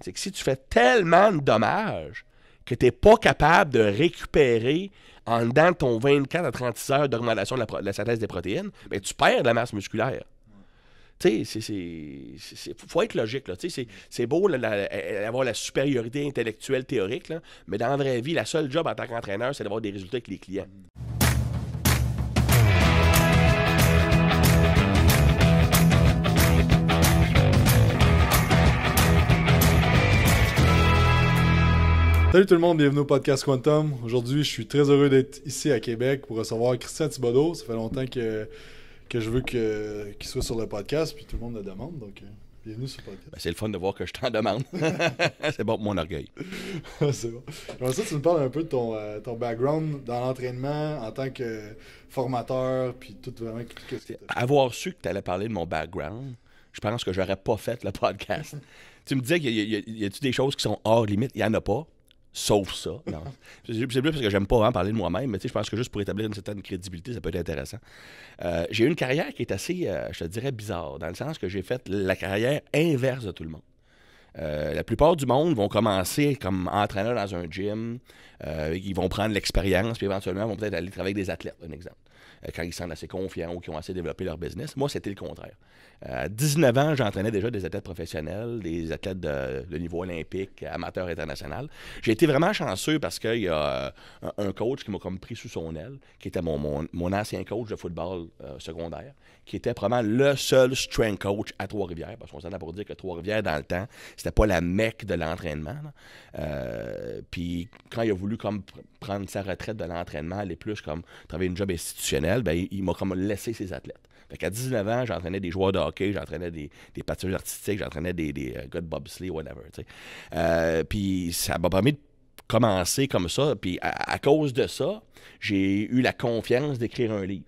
c'est que si tu fais tellement de dommages que tu n'es pas capable de récupérer en dedans de ton 24 à 36 heures d'augmentation de, la synthèse des protéines, ben, tu perds de la masse musculaire. Tu sais, il faut être logique. C'est beau d'avoir la, la supériorité intellectuelle théorique, mais dans la vraie vie, la seule job en tant qu'entraîneur, c'est d'avoir des résultats avec les clients. Salut tout le monde, bienvenue au podcast Quantum. Aujourd'hui, je suis très heureux d'être ici à Québec pour recevoir Christian Thibodeau. Ça fait longtemps que, que je veux qu'il soit sur le podcast, puis tout le monde le demande. Donc, euh, bienvenue sur le podcast. Ben, c'est le fun de voir que je t'en demande. c'est bon pour mon orgueil. c'est bon. Alors, ça, tu me parles un peu de euh, ton, background dans l'entraînement en tant que formateur, puis tout vraiment. Avoir su que tu allais parler de mon background, je pense que j'aurais pas fait le podcast. tu me disais qu'il y, a, tu des choses qui sont hors limite Il n'y en a pas sauf ça. C'est plus parce que j'aime pas vraiment parler de moi-même, mais je pense que juste pour établir une certaine crédibilité, ça peut être intéressant. Euh, j'ai eu une carrière qui est assez, euh, je te dirais, bizarre, dans le sens que j'ai fait la carrière inverse de tout le monde. Euh, la plupart du monde vont commencer comme entraîneur dans un gym, ils vont prendre l'expérience, puis éventuellement vont peut-être aller travailler avec des athlètes, un exemple. Euh, quand ils sont assez confiants ou qui ont assez développé leur business. Moi, c'était le contraire. Euh, à 19 ans, j'entraînais déjà des athlètes professionnels, des athlètes de, niveau olympique, amateurs international. J'ai été vraiment chanceux parce qu'il y a euh, un coach qui m'a comme pris sous son aile, qui était mon, ancien coach de football secondaire, qui était vraiment le seul strength coach à Trois-Rivières, parce qu'on s'en a pour dire que Trois-Rivières, dans le temps, c'était pas la mecque de l'entraînement. Euh, puis quand il a voulu comme prendre sa retraite de l'entraînement, aller plus comme travailler une job institutionnelle, ben, il, m'a comme laissé ses athlètes. Fait à 19 ans, j'entraînais des joueurs de hockey, j'entraînais des, des patineurs artistiques, j'entraînais des, des euh, gars de bobsleigh, whatever. Euh, puis ça m'a permis de commencer comme ça. Puis à cause de ça, j'ai eu la confiance d'écrire un livre.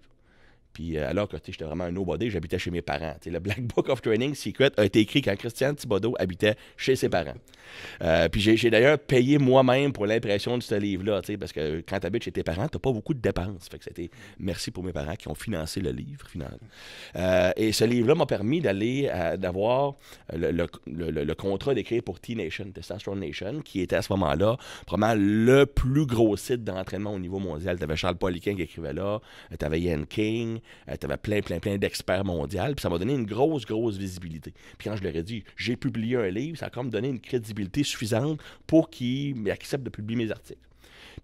Puis euh, alors que j'étais vraiment un nobody, j'habitais chez mes parents. le Black Book of Training Secret a été écrit quand Christian Thibodeau habitait chez ses parents. Euh, puis j'ai d'ailleurs payé moi-même pour l'impression de ce livre-là, parce que quand tu habites chez tes parents, tu n'as pas beaucoup de dépenses. Fait que c'était merci pour mes parents qui ont financé le livre, final. Euh, et ce livre-là m'a permis d'aller d'avoir le, contrat d'écrire pour T-Nation, Testosterone Nation, qui était à ce moment-là probablement le plus gros site d'entraînement au niveau mondial. Tu avais Charles Poliquin qui écrivait là, tu avais Ian King, elle euh, tu plein, plein, plein d'experts mondiaux. Puis ça m'a donné une grosse, grosse visibilité. Puis quand je leur ai dit, j'ai publié un livre, ça a comme donné une crédibilité suffisante pour qu'ils acceptent de publier mes articles.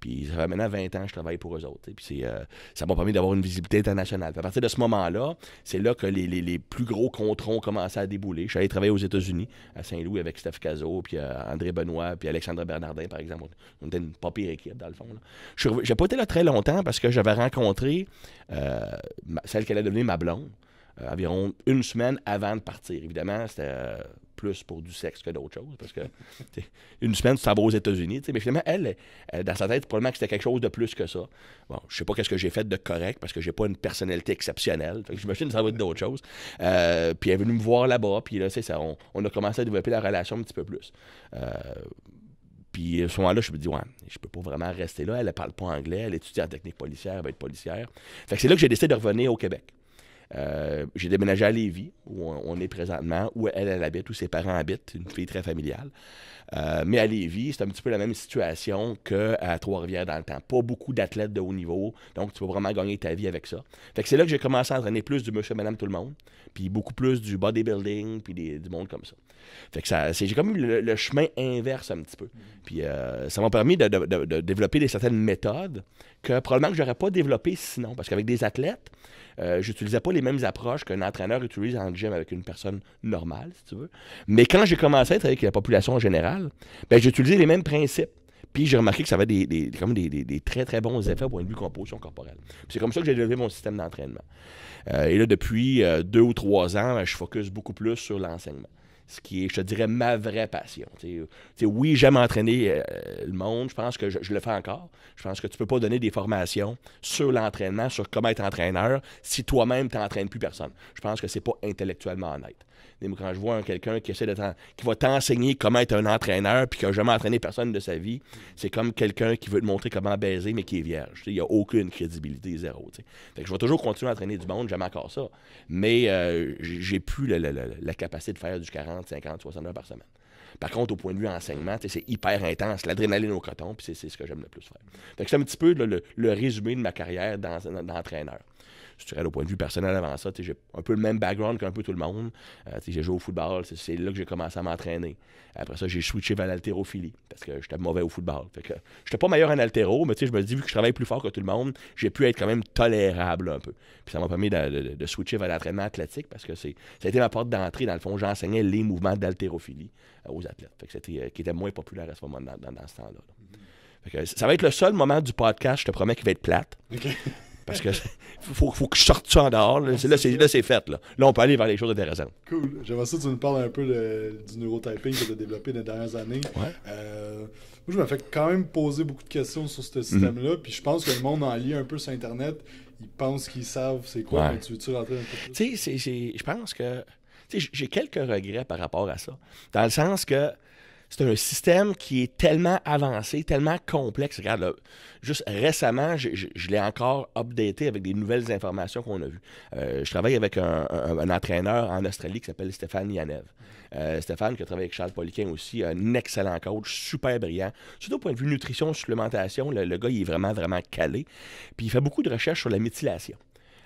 Puis ça fait maintenant 20 ans je travaille pour eux autres. Puis euh, ça m'a permis d'avoir une visibilité internationale. à partir de ce moment-là, c'est là que les, plus gros contrôles ont commencé à débouler. Je suis allé travailler aux États-Unis, à Saint-Louis, avec Steph Cazot, puis euh, André Benoît, puis Alexandre Bernardin, par exemple. On était une pas pire équipe, dans le fond. Je n'ai pas été là très longtemps parce que j'avais rencontré euh, celle qu'elle a devenue ma blonde environ une semaine avant de partir. Évidemment, c'était plus pour du sexe que d'autres choses. Parce que une semaine, ça va aux États-Unis. Mais finalement, elle, dans sa tête, probablement que c'était quelque chose de plus que ça. Bon, je sais pas qu'est-ce que j'ai fait de correct parce que j'ai pas une personnalité exceptionnelle. Je me j'imagine dit, ça va être d'autres choses. Euh, puis elle est venue me voir là-bas. Puis là, ça, on, a commencé à développer la relation un petit peu plus. Euh, puis à ce moment-là, je me dis, ouais, je peux pas vraiment rester là. Elle ne parle pas anglais. Elle étudie en technique policière. Elle va être policière. Fait c'est là que j'ai décidé de revenir au Québec. Euh, j'ai déménagé à Lévis, où on, est présentement, où elle, habite, où ses parents habitent, une fille très familiale. Euh, mais à Lévis, c'est un petit peu la même situation qu'à Trois-Rivières dans le temps. Pas beaucoup d'athlètes de haut niveau, donc tu peux vraiment gagner ta vie avec ça. Fait que c'est là que j'ai commencé à entraîner plus du monsieur, madame, tout le monde, puis beaucoup plus du bodybuilding, puis du monde comme ça. Fait que ça, j'ai comme eu le, chemin inverse un petit peu. Puis euh, ça m'a permis de, développer des certaines méthodes que probablement que n'aurais pas développées sinon. Parce qu'avec des athlètes, euh, j'utilisais pas les mêmes approches qu'un entraîneur utilise en gym avec une personne normale, si tu veux. Mais quand j'ai commencé à être avec la population en général, ben, utilisé les mêmes principes. Puis j'ai remarqué que ça avait des, des, des, très, très bons effets au point de vue composition corporelle. C'est comme ça que j'ai développé mon système d'entraînement. Euh, et là, depuis deux ou trois ans, ben, je focus beaucoup plus sur l'enseignement ce qui est, je te dirais, ma vraie passion. oui, j'aime entraîner euh, le monde. Je pense que je, le fais encore. Je pense que tu ne peux pas donner des formations sur l'entraînement, sur comment être entraîneur, si toi-même, tu n'entraînes plus personne. Je pense que ce n'est pas intellectuellement honnête quand je vois quelqu'un qui essaie de qui va t'enseigner comment être un entraîneur puis qui n'a jamais entraîné personne de sa vie, c'est comme quelqu'un qui veut te montrer comment baiser mais qui est vierge. Il n'y a aucune crédibilité, zéro. je vais toujours continuer à entraîner du monde, j'aime encore ça. Mais euh, j'ai plus la, capacité de faire du 40, 50, 60 heures par semaine. Par contre, au point de vue enseignement, c'est hyper intense. L'adrénaline au coton, puis c'est ce que j'aime le plus faire. c'est un petit peu le, le, résumé de ma carrière d'entraîneur je dirais, au point de vue personnel avant ça, j'ai un peu le même background qu'un peu tout le monde. Euh, j'ai joué au football, c'est là que j'ai commencé à m'entraîner. Après ça, j'ai switché vers l'haltérophilie parce que j'étais mauvais au football. Je n'étais pas meilleur en haltéro, mais je me dis, vu que je travaille plus fort que tout le monde, j'ai pu être quand même tolérable un peu. Puis ça m'a permis de, switcher vers l'entraînement athlétique parce que ça a été ma porte d'entrée. Dans le fond, j'enseignais les mouvements d'haltérophilie euh, aux athlètes, c'était, euh, qui était moins populaire à ce moment dans, dans, ce temps-là. Ça va être le seul moment du podcast, je te promets, qui va être plate. Parce que faut, que je sorte ça en dehors. Là, c'est fait. Là. là, on peut aller vers les choses intéressantes. Cool. J'aimerais ça que tu nous parles un peu du neurotyping que tu as développé dans les dernières années. Euh, moi, je me fais quand même poser beaucoup de questions sur ce mhm. système-là. Puis je pense que le monde en lit un peu sur Internet. Ils pensent qu'ils savent c'est quoi. Tu veux-tu rentrer un peu Tu sais, je pense que. J'ai quelques regrets par rapport à ça. Dans le sens que c'est un système qui est tellement avancé, tellement complexe. Regarde, juste récemment, je, l'ai encore updaté avec des nouvelles informations qu'on a vues. Euh, je travaille avec un, entraîneur en Australie qui s'appelle Stéphane Yanev. Euh, Stéphane, qui a travaillé avec Charles Poliquin aussi, un excellent coach, super brillant. Surtout au point de vue nutrition, supplémentation, le, gars, il est vraiment, vraiment calé. Puis il fait beaucoup de recherches sur la méthylation.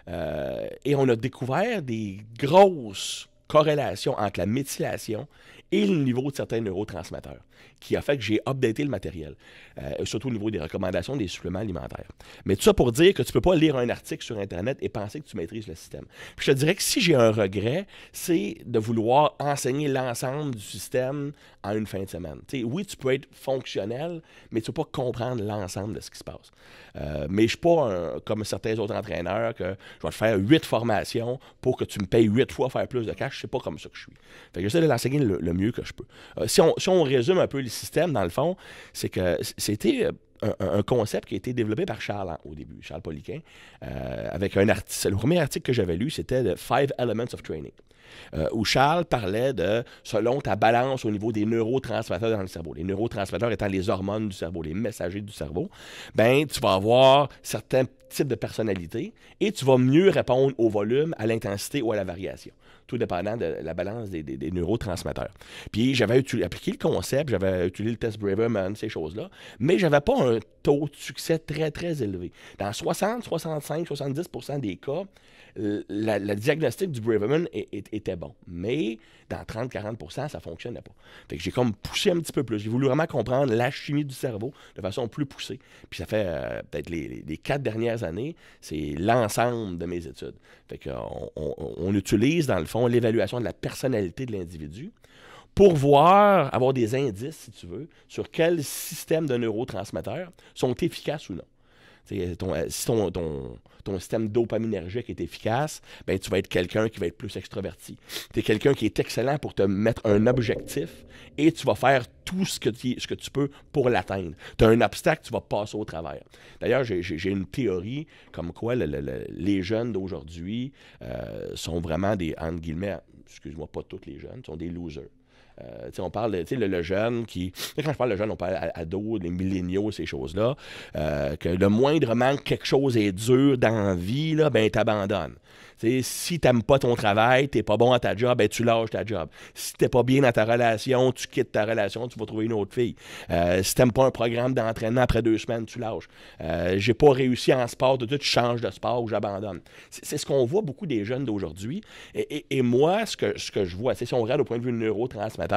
Euh, et on a découvert des grosses corrélations entre la méthylation et le niveau de certains neurotransmetteurs qui a fait que j'ai updaté le matériel, euh, surtout au niveau des recommandations des suppléments alimentaires. Mais tout ça pour dire que tu ne peux pas lire un article sur Internet et penser que tu maîtrises le système. je te dirais que si j'ai un regret, c'est de vouloir enseigner l'ensemble du système en une fin de semaine. oui, tu peux être fonctionnel, mais tu ne peux pas comprendre l'ensemble de ce qui se passe. Euh, mais je ne suis pas comme certains autres entraîneurs que je vais te faire huit formations pour que tu me payes huit fois faire plus de cash. n'est pas comme ça que je suis. Fait que j'essaie de l'enseigner le, mieux que je peux. Euh, si, on, si on résume un peu le système, dans le fond, c'est que c'était euh, un, concept qui a été développé par Charles hein, au début, Charles Poliquin, euh, avec un article. Le premier article que j'avais lu, c'était The Five Elements of Training, euh, où Charles parlait de selon ta balance au niveau des neurotransmetteurs dans le cerveau. Les neurotransmetteurs étant les hormones du cerveau, les messagers du cerveau, ben tu vas avoir certains types de personnalités et tu vas mieux répondre au volume, à l'intensité ou à la variation tout dépendant de la balance des, neurotransmetteurs. Puis j'avais appliqué le concept, j'avais utilisé le test Braverman, ces choses-là, mais j'avais pas un taux de succès très, très élevé. Dans 60, 65, 70 des cas, la, diagnostic du Braverman était bon. Mais dans 30-40 ça ne fonctionnait pas. Fait que j'ai comme poussé un petit peu plus. J'ai voulu vraiment comprendre la chimie du cerveau de façon plus poussée. Puis ça fait euh, peut-être les, quatre dernières années, c'est l'ensemble de mes études. Fait on, utilise, dans le fond, l'évaluation de la personnalité de l'individu pour voir, avoir des indices, si tu veux, sur quel système de neurotransmetteurs sont efficaces ou non. Euh, si ton, système dopaminergique est efficace, ben, tu vas être quelqu'un qui va être plus extroverti. Tu es quelqu'un qui est excellent pour te mettre un objectif et tu vas faire tout ce que tu, peux pour l'atteindre. Tu as un obstacle, tu vas passer au travers. D'ailleurs, j'ai une théorie comme quoi les jeunes d'aujourd'hui euh, sont vraiment des, excuse-moi, pas tous les jeunes, sont des losers. Euh, on parle, tu le, jeune qui. Quand je parle de jeune, on parle ado les milléniaux, ces choses-là. Euh, que le moindre manque, quelque chose est dur dans la vie, là, ben, t'abandonnes. si tu n'aimes pas ton travail, tu pas bon à ta job, ben, tu lâches ta job. Si t'es pas bien dans ta relation, tu quittes ta relation, tu vas trouver une autre fille. Euh, si tu pas un programme d'entraînement après deux semaines, tu lâches. Euh, j'ai pas réussi en sport, de tu changes de sport ou j'abandonne. C'est, ce qu'on voit beaucoup des jeunes d'aujourd'hui. Et, moi, ce que, je vois, c'est si on regarde au point de vue neurotransmetteur,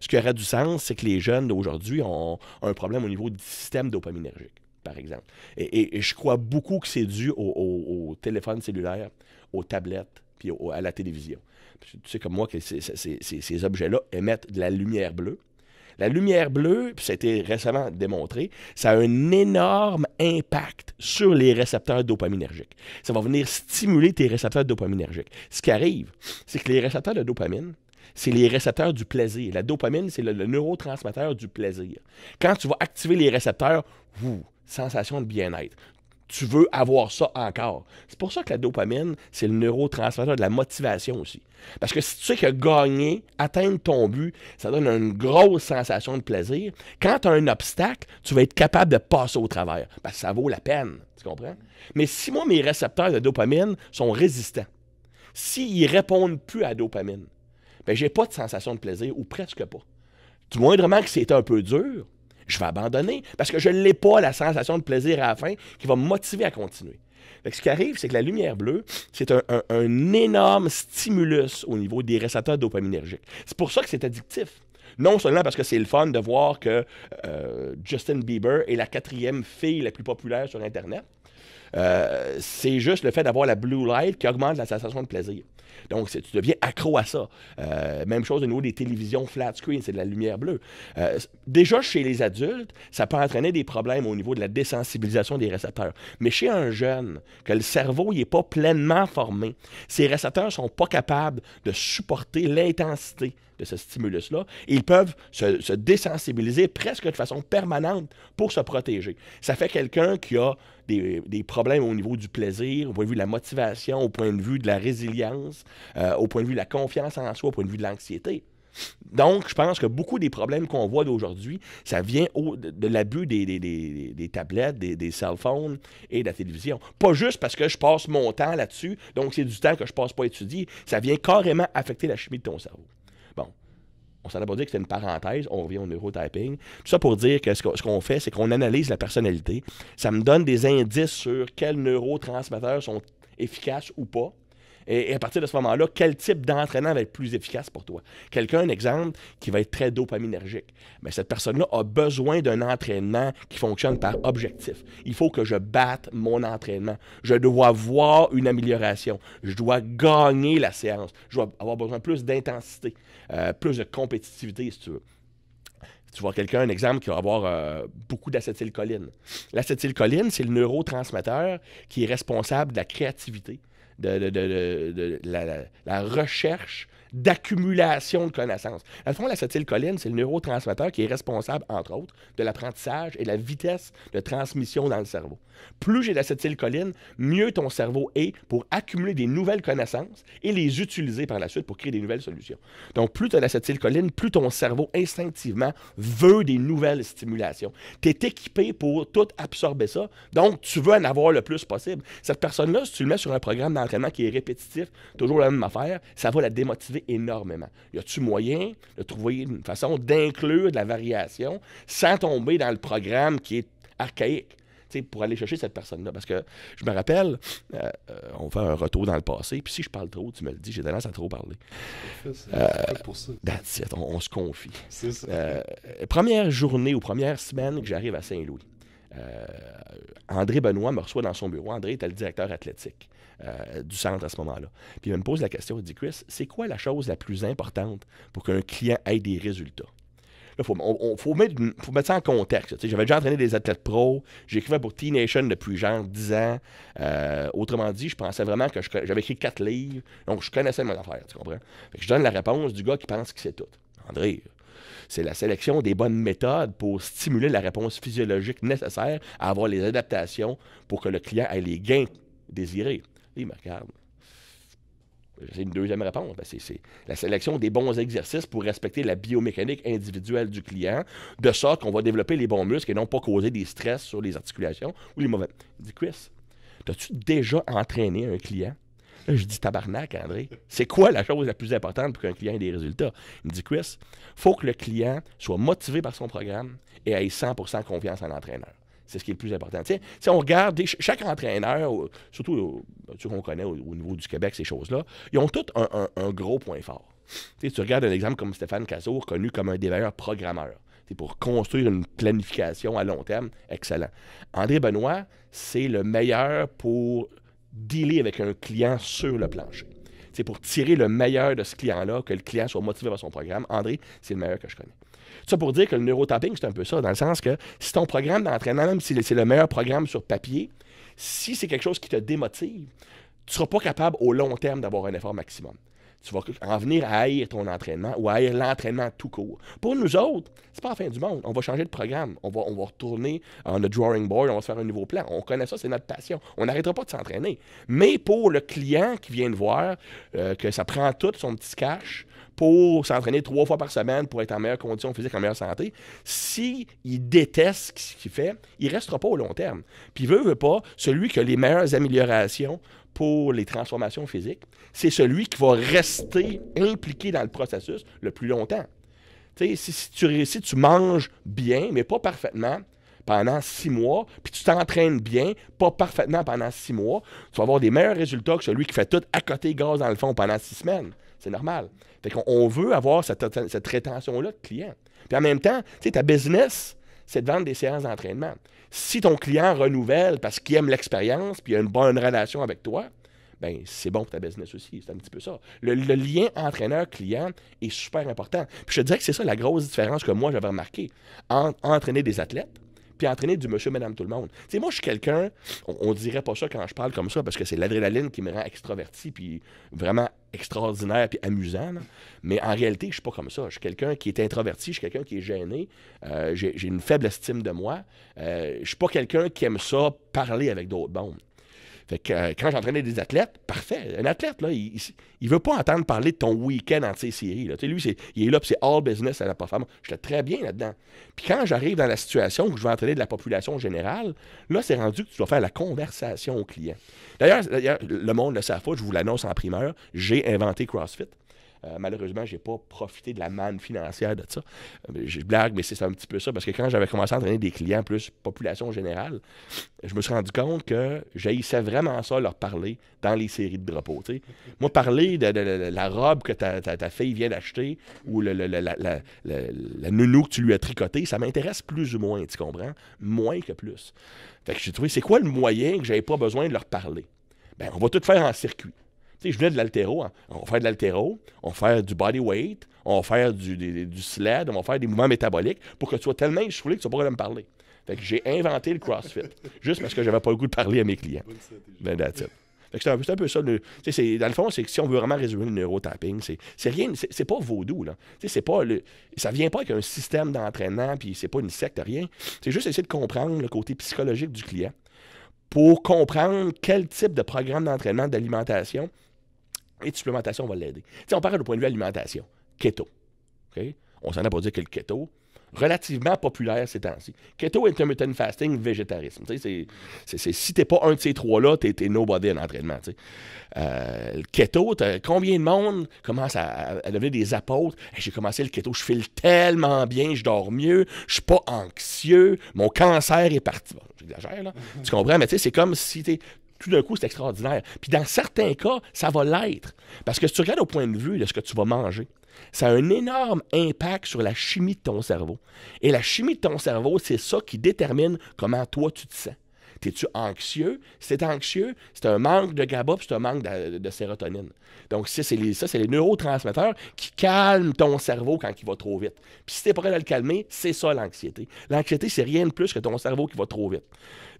ce qui aurait du sens, c'est que les jeunes d'aujourd'hui ont un problème au niveau du système dopaminergique, par exemple. Et, je crois beaucoup que c'est dû au, téléphone cellulaire, aux tablettes, puis à la télévision. Tu sais comme moi que ces objets-là émettent de la lumière bleue. La lumière bleue, puis ça a été récemment démontré, ça a un énorme impact sur les récepteurs dopaminergiques. Ça va venir stimuler tes récepteurs dopaminergiques. Ce qui arrive, c'est que les récepteurs de dopamine, c'est les récepteurs du plaisir. La dopamine, c'est le, neurotransmetteur du plaisir. Quand tu vas activer les récepteurs, ouh, sensation de bien-être. Tu veux avoir ça encore. C'est pour ça que la dopamine, c'est le neurotransmetteur de la motivation aussi. Parce que si tu sais que gagner, atteindre ton but, ça donne une grosse sensation de plaisir. Quand tu as un obstacle, tu vas être capable de passer au travers. Ben, ça vaut la peine. Tu comprends? Mais si moi, mes récepteurs de dopamine sont résistants, s'ils ne répondent plus à la dopamine, je ben, j'ai pas de sensation de plaisir, ou presque pas. Du moindrement que c'était un peu dur, je vais abandonner, parce que je n'ai pas la sensation de plaisir à la fin qui va me motiver à continuer. ce qui arrive, c'est que la lumière bleue, c'est un, énorme stimulus au niveau des récepteurs dopaminergiques. C'est pour ça que c'est addictif. Non seulement parce que c'est le fun de voir que euh, Justin Bieber est la quatrième fille la plus populaire sur Internet, euh, c'est juste le fait d'avoir la blue light qui augmente la sensation de plaisir. Donc, tu deviens accro à ça. Euh, même chose au niveau des télévisions flat screen, c'est de la lumière bleue. Euh, déjà, chez les adultes, ça peut entraîner des problèmes au niveau de la désensibilisation des récepteurs. Mais chez un jeune, que le cerveau n'est pas pleinement formé, ces récepteurs ne sont pas capables de supporter l'intensité de ce stimulus-là. Ils peuvent se, désensibiliser presque de façon permanente pour se protéger. Ça fait quelqu'un qui a des, des, problèmes au niveau du plaisir, au point de vue de la motivation, au point de vue de la résilience, euh, au point de vue de la confiance en soi, au point de vue de l'anxiété. Donc, je pense que beaucoup des problèmes qu'on voit d'aujourd'hui, ça vient de, l'abus des, des, des, tablettes, des, cell phones et de la télévision. Pas juste parce que je passe mon temps là-dessus, donc c'est du temps que je passe pas à étudier. Ça vient carrément affecter la chimie de ton cerveau. Bon, on s'en a pas dit que c'est une parenthèse, on revient au neurotyping. Tout ça pour dire que ce qu'on fait, c'est qu'on analyse la personnalité. Ça me donne des indices sur quels neurotransmetteurs sont efficaces ou pas et, à partir de ce moment-là, quel type d'entraînement va être plus efficace pour toi? Quelqu'un, un exemple, qui va être très dopaminergique. Mais cette personne-là a besoin d'un entraînement qui fonctionne par objectif. Il faut que je batte mon entraînement. Je dois voir une amélioration. Je dois gagner la séance. Je dois avoir besoin de plus d'intensité, euh, plus de compétitivité, si tu veux tu vois quelqu'un, un exemple, qui va avoir euh, beaucoup d'acétylcholine. L'acétylcholine, c'est le neurotransmetteur qui est responsable de la créativité, de, la, recherche d'accumulation de connaissances. À le la l'acétylcholine, c'est le neurotransmetteur qui est responsable, entre autres, de l'apprentissage et de la vitesse de transmission dans le cerveau. Plus j'ai d'acétylcholine, mieux ton cerveau est pour accumuler des nouvelles connaissances et les utiliser par la suite pour créer des nouvelles solutions. Donc, plus tu as d'acétylcholine, plus ton cerveau instinctivement veut des nouvelles stimulations. Tu es équipé pour tout absorber ça. Donc, tu veux en avoir le plus possible. Cette personne-là, si tu le mets sur un programme d'entraînement qui est répétitif, toujours la même affaire, ça va la démotiver énormément. Y a-tu moyen de trouver une façon d'inclure de la variation sans tomber dans le programme qui est archaïque? pour aller chercher cette personne-là. Parce que je me rappelle, euh, euh, on fait un retour dans le passé, puis si je parle trop, tu me le dis, j'ai tendance à trop parler. on, se confie. Ça. Euh, première journée ou première semaine que j'arrive à Saint-Louis. André Benoît me reçoit dans son bureau. André était le directeur athlétique du centre à ce moment-là. Puis il me pose la question, il dit, Chris, c'est quoi la chose la plus importante pour qu'un client ait des résultats? Il faut, faut, mettre, ça en contexte. J'avais déjà entraîné des athlètes pros. J'écrivais pour T-Nation depuis genre 10 ans. Euh, autrement dit, je pensais vraiment que j'avais écrit 4 livres. Donc, je connaissais mon affaire, tu comprends? je donne la réponse du gars qui pense que c'est tout. André, c'est la sélection des bonnes méthodes pour stimuler la réponse physiologique nécessaire à avoir les adaptations pour que le client ait les gains désirés. il me regarde c'est une deuxième réponse. Ben, c'est la sélection des bons exercices pour respecter la biomécanique individuelle du client, de sorte qu'on va développer les bons muscles et non pas causer des stress sur les articulations ou les mauvaises. Il dit Chris, as-tu déjà entraîné un client je dis tabarnak, André. C'est quoi la chose la plus importante pour qu'un client ait des résultats? Il me dit, Chris, faut que le client soit motivé par son programme et ait 100 confiance en l'entraîneur. C'est ce qui est le plus important. si on regarde, chaque entraîneur, surtout ceux ben, qu'on connaît au, niveau du Québec, ces choses-là, ils ont tous un, gros point fort. tu regardes un exemple comme Stéphane Cazour, connu comme un déveilleur programmeur. C'est pour construire une planification à long terme, excellent. André Benoît, c'est le meilleur pour dealer avec un client sur le plancher. C'est pour tirer le meilleur de ce client-là, que le client soit motivé par son programme. André, c'est le meilleur que je connais. Ça pour dire que le neurotapping, c'est un peu ça, dans le sens que si ton programme d'entraînement, même si c'est le meilleur programme sur papier, si c'est quelque chose qui te démotive, tu ne seras pas capable au long terme d'avoir un effort maximum. Tu vas en venir à haïr ton entraînement ou à haïr l'entraînement tout court. Pour nous autres, c'est pas la fin du monde. On va changer de programme. On va, on va retourner en « the drawing board, on va se faire un nouveau plan. On connaît ça, c'est notre passion. On n'arrêtera pas de s'entraîner. Mais pour le client qui vient de voir euh, que ça prend tout son petit cash, pour s'entraîner trois fois par semaine pour être en meilleure condition physique, en meilleure santé, s'il il déteste ce qu'il fait, il ne restera pas au long terme. Puis, veut, veut pas, celui qui a les meilleures améliorations pour les transformations physiques, c'est celui qui va rester impliqué dans le processus le plus longtemps. Si, si, tu, réussis, tu manges bien, mais pas parfaitement, pendant six mois, puis tu t'entraînes bien, pas parfaitement pendant six mois, tu vas avoir des meilleurs résultats que celui qui fait tout à côté gaz dans le fond pendant six semaines. C'est normal. Fait qu'on veut avoir cette, cette rétention-là de client. Puis en même temps, tu sais, ta business, c'est de vendre des séances d'entraînement. Si ton client renouvelle parce qu'il aime l'expérience puis il a une bonne relation avec toi, ben c'est bon pour ta business aussi. C'est un petit peu ça. Le, lien entraîneur-client est super important. Puis je te dirais que c'est ça la grosse différence que moi j'avais remarqué entraîner des athlètes puis entraîner du monsieur, madame, tout le monde. moi, je suis quelqu'un, on, ne dirait pas ça quand je parle comme ça, parce que c'est l'adrénaline qui me rend extraverti, puis vraiment extraordinaire, puis amusant. Mais en réalité, je suis pas comme ça. Je suis quelqu'un qui est introverti, je suis quelqu'un qui est gêné, euh, j'ai une faible estime de moi. Je euh, je suis pas quelqu'un qui aime ça parler avec d'autres bon. Fait euh, quand j'entraînais des athlètes, parfait. Un athlète, il, ne veut pas entendre parler de ton week-end en série Lui, il est là, c'est all business à la performance. J'étais très bien là-dedans. Puis quand j'arrive dans la situation où je vais entraîner de la population générale, là, c'est rendu que tu dois faire la conversation au client. D'ailleurs, le monde ne le sait pas, je vous l'annonce en primeur, j'ai inventé CrossFit. Euh, malheureusement, je n'ai pas profité de la manne financière de ça. Euh, je blague, mais c'est un petit peu ça, parce que quand j'avais commencé à entraîner des clients plus population générale, je me suis rendu compte que j'haïssais vraiment ça leur parler dans les séries de drapeaux. Moi, parler de, la robe que ta, fille vient d'acheter ou le, la, nounou que tu lui as tricotée, ça m'intéresse plus ou moins, tu comprends? Moins que plus. Fait que j'ai trouvé, c'est quoi le moyen que j'avais pas besoin de leur parler? Ben, on va tout faire en circuit je venais de l'altéro. Hein. On va faire de l'altéro, on va faire du body weight, on va faire du, sled, on va faire des mouvements métaboliques pour que tu sois tellement échoué que tu ne pas me parler. j'ai inventé le CrossFit, juste parce que je n'avais pas le goût de parler à mes clients. Ben, c'est, un, peu ça. dans le fond, c'est que si on veut vraiment résumer le neurotapping, c'est, c'est rien, c'est, pas vaudou. Là. ne pas ça vient pas avec un système d'entraînement, puis c'est pas une secte, rien. C'est juste essayer de comprendre le côté psychologique du client pour comprendre quel type de programme d'entraînement, d'alimentation et de supplémentation, on va l'aider. on parle du point de vue alimentation. Keto. OK? On s'en a pas dit que le keto, relativement populaire ces temps-ci. Keto, intermittent fasting, végétarisme. C'est, c'est, si t'es pas un de ces trois-là, tu es nobody en entraînement. Euh, le keto, combien de monde commence à, devenir des apôtres? j'ai commencé le keto, je file tellement bien, je dors mieux, je suis pas anxieux, mon cancer est parti. j'exagère, là. tu comprends? Mais c'est comme si t'es tout d'un coup, c'est extraordinaire. Puis dans certains cas, ça va l'être. Parce que si tu regardes au point de vue de ce que tu vas manger, ça a un énorme impact sur la chimie de ton cerveau. Et la chimie de ton cerveau, c'est ça qui détermine comment toi tu te sens. Es-tu anxieux? Si t'es anxieux, c'est un manque de GABA c'est un manque de, sérotonine. Donc, ça, c'est les, les, neurotransmetteurs qui calment ton cerveau quand il va trop vite. Puis si t'es prêt à le calmer, c'est ça l'anxiété. L'anxiété, c'est rien de plus que ton cerveau qui va trop vite.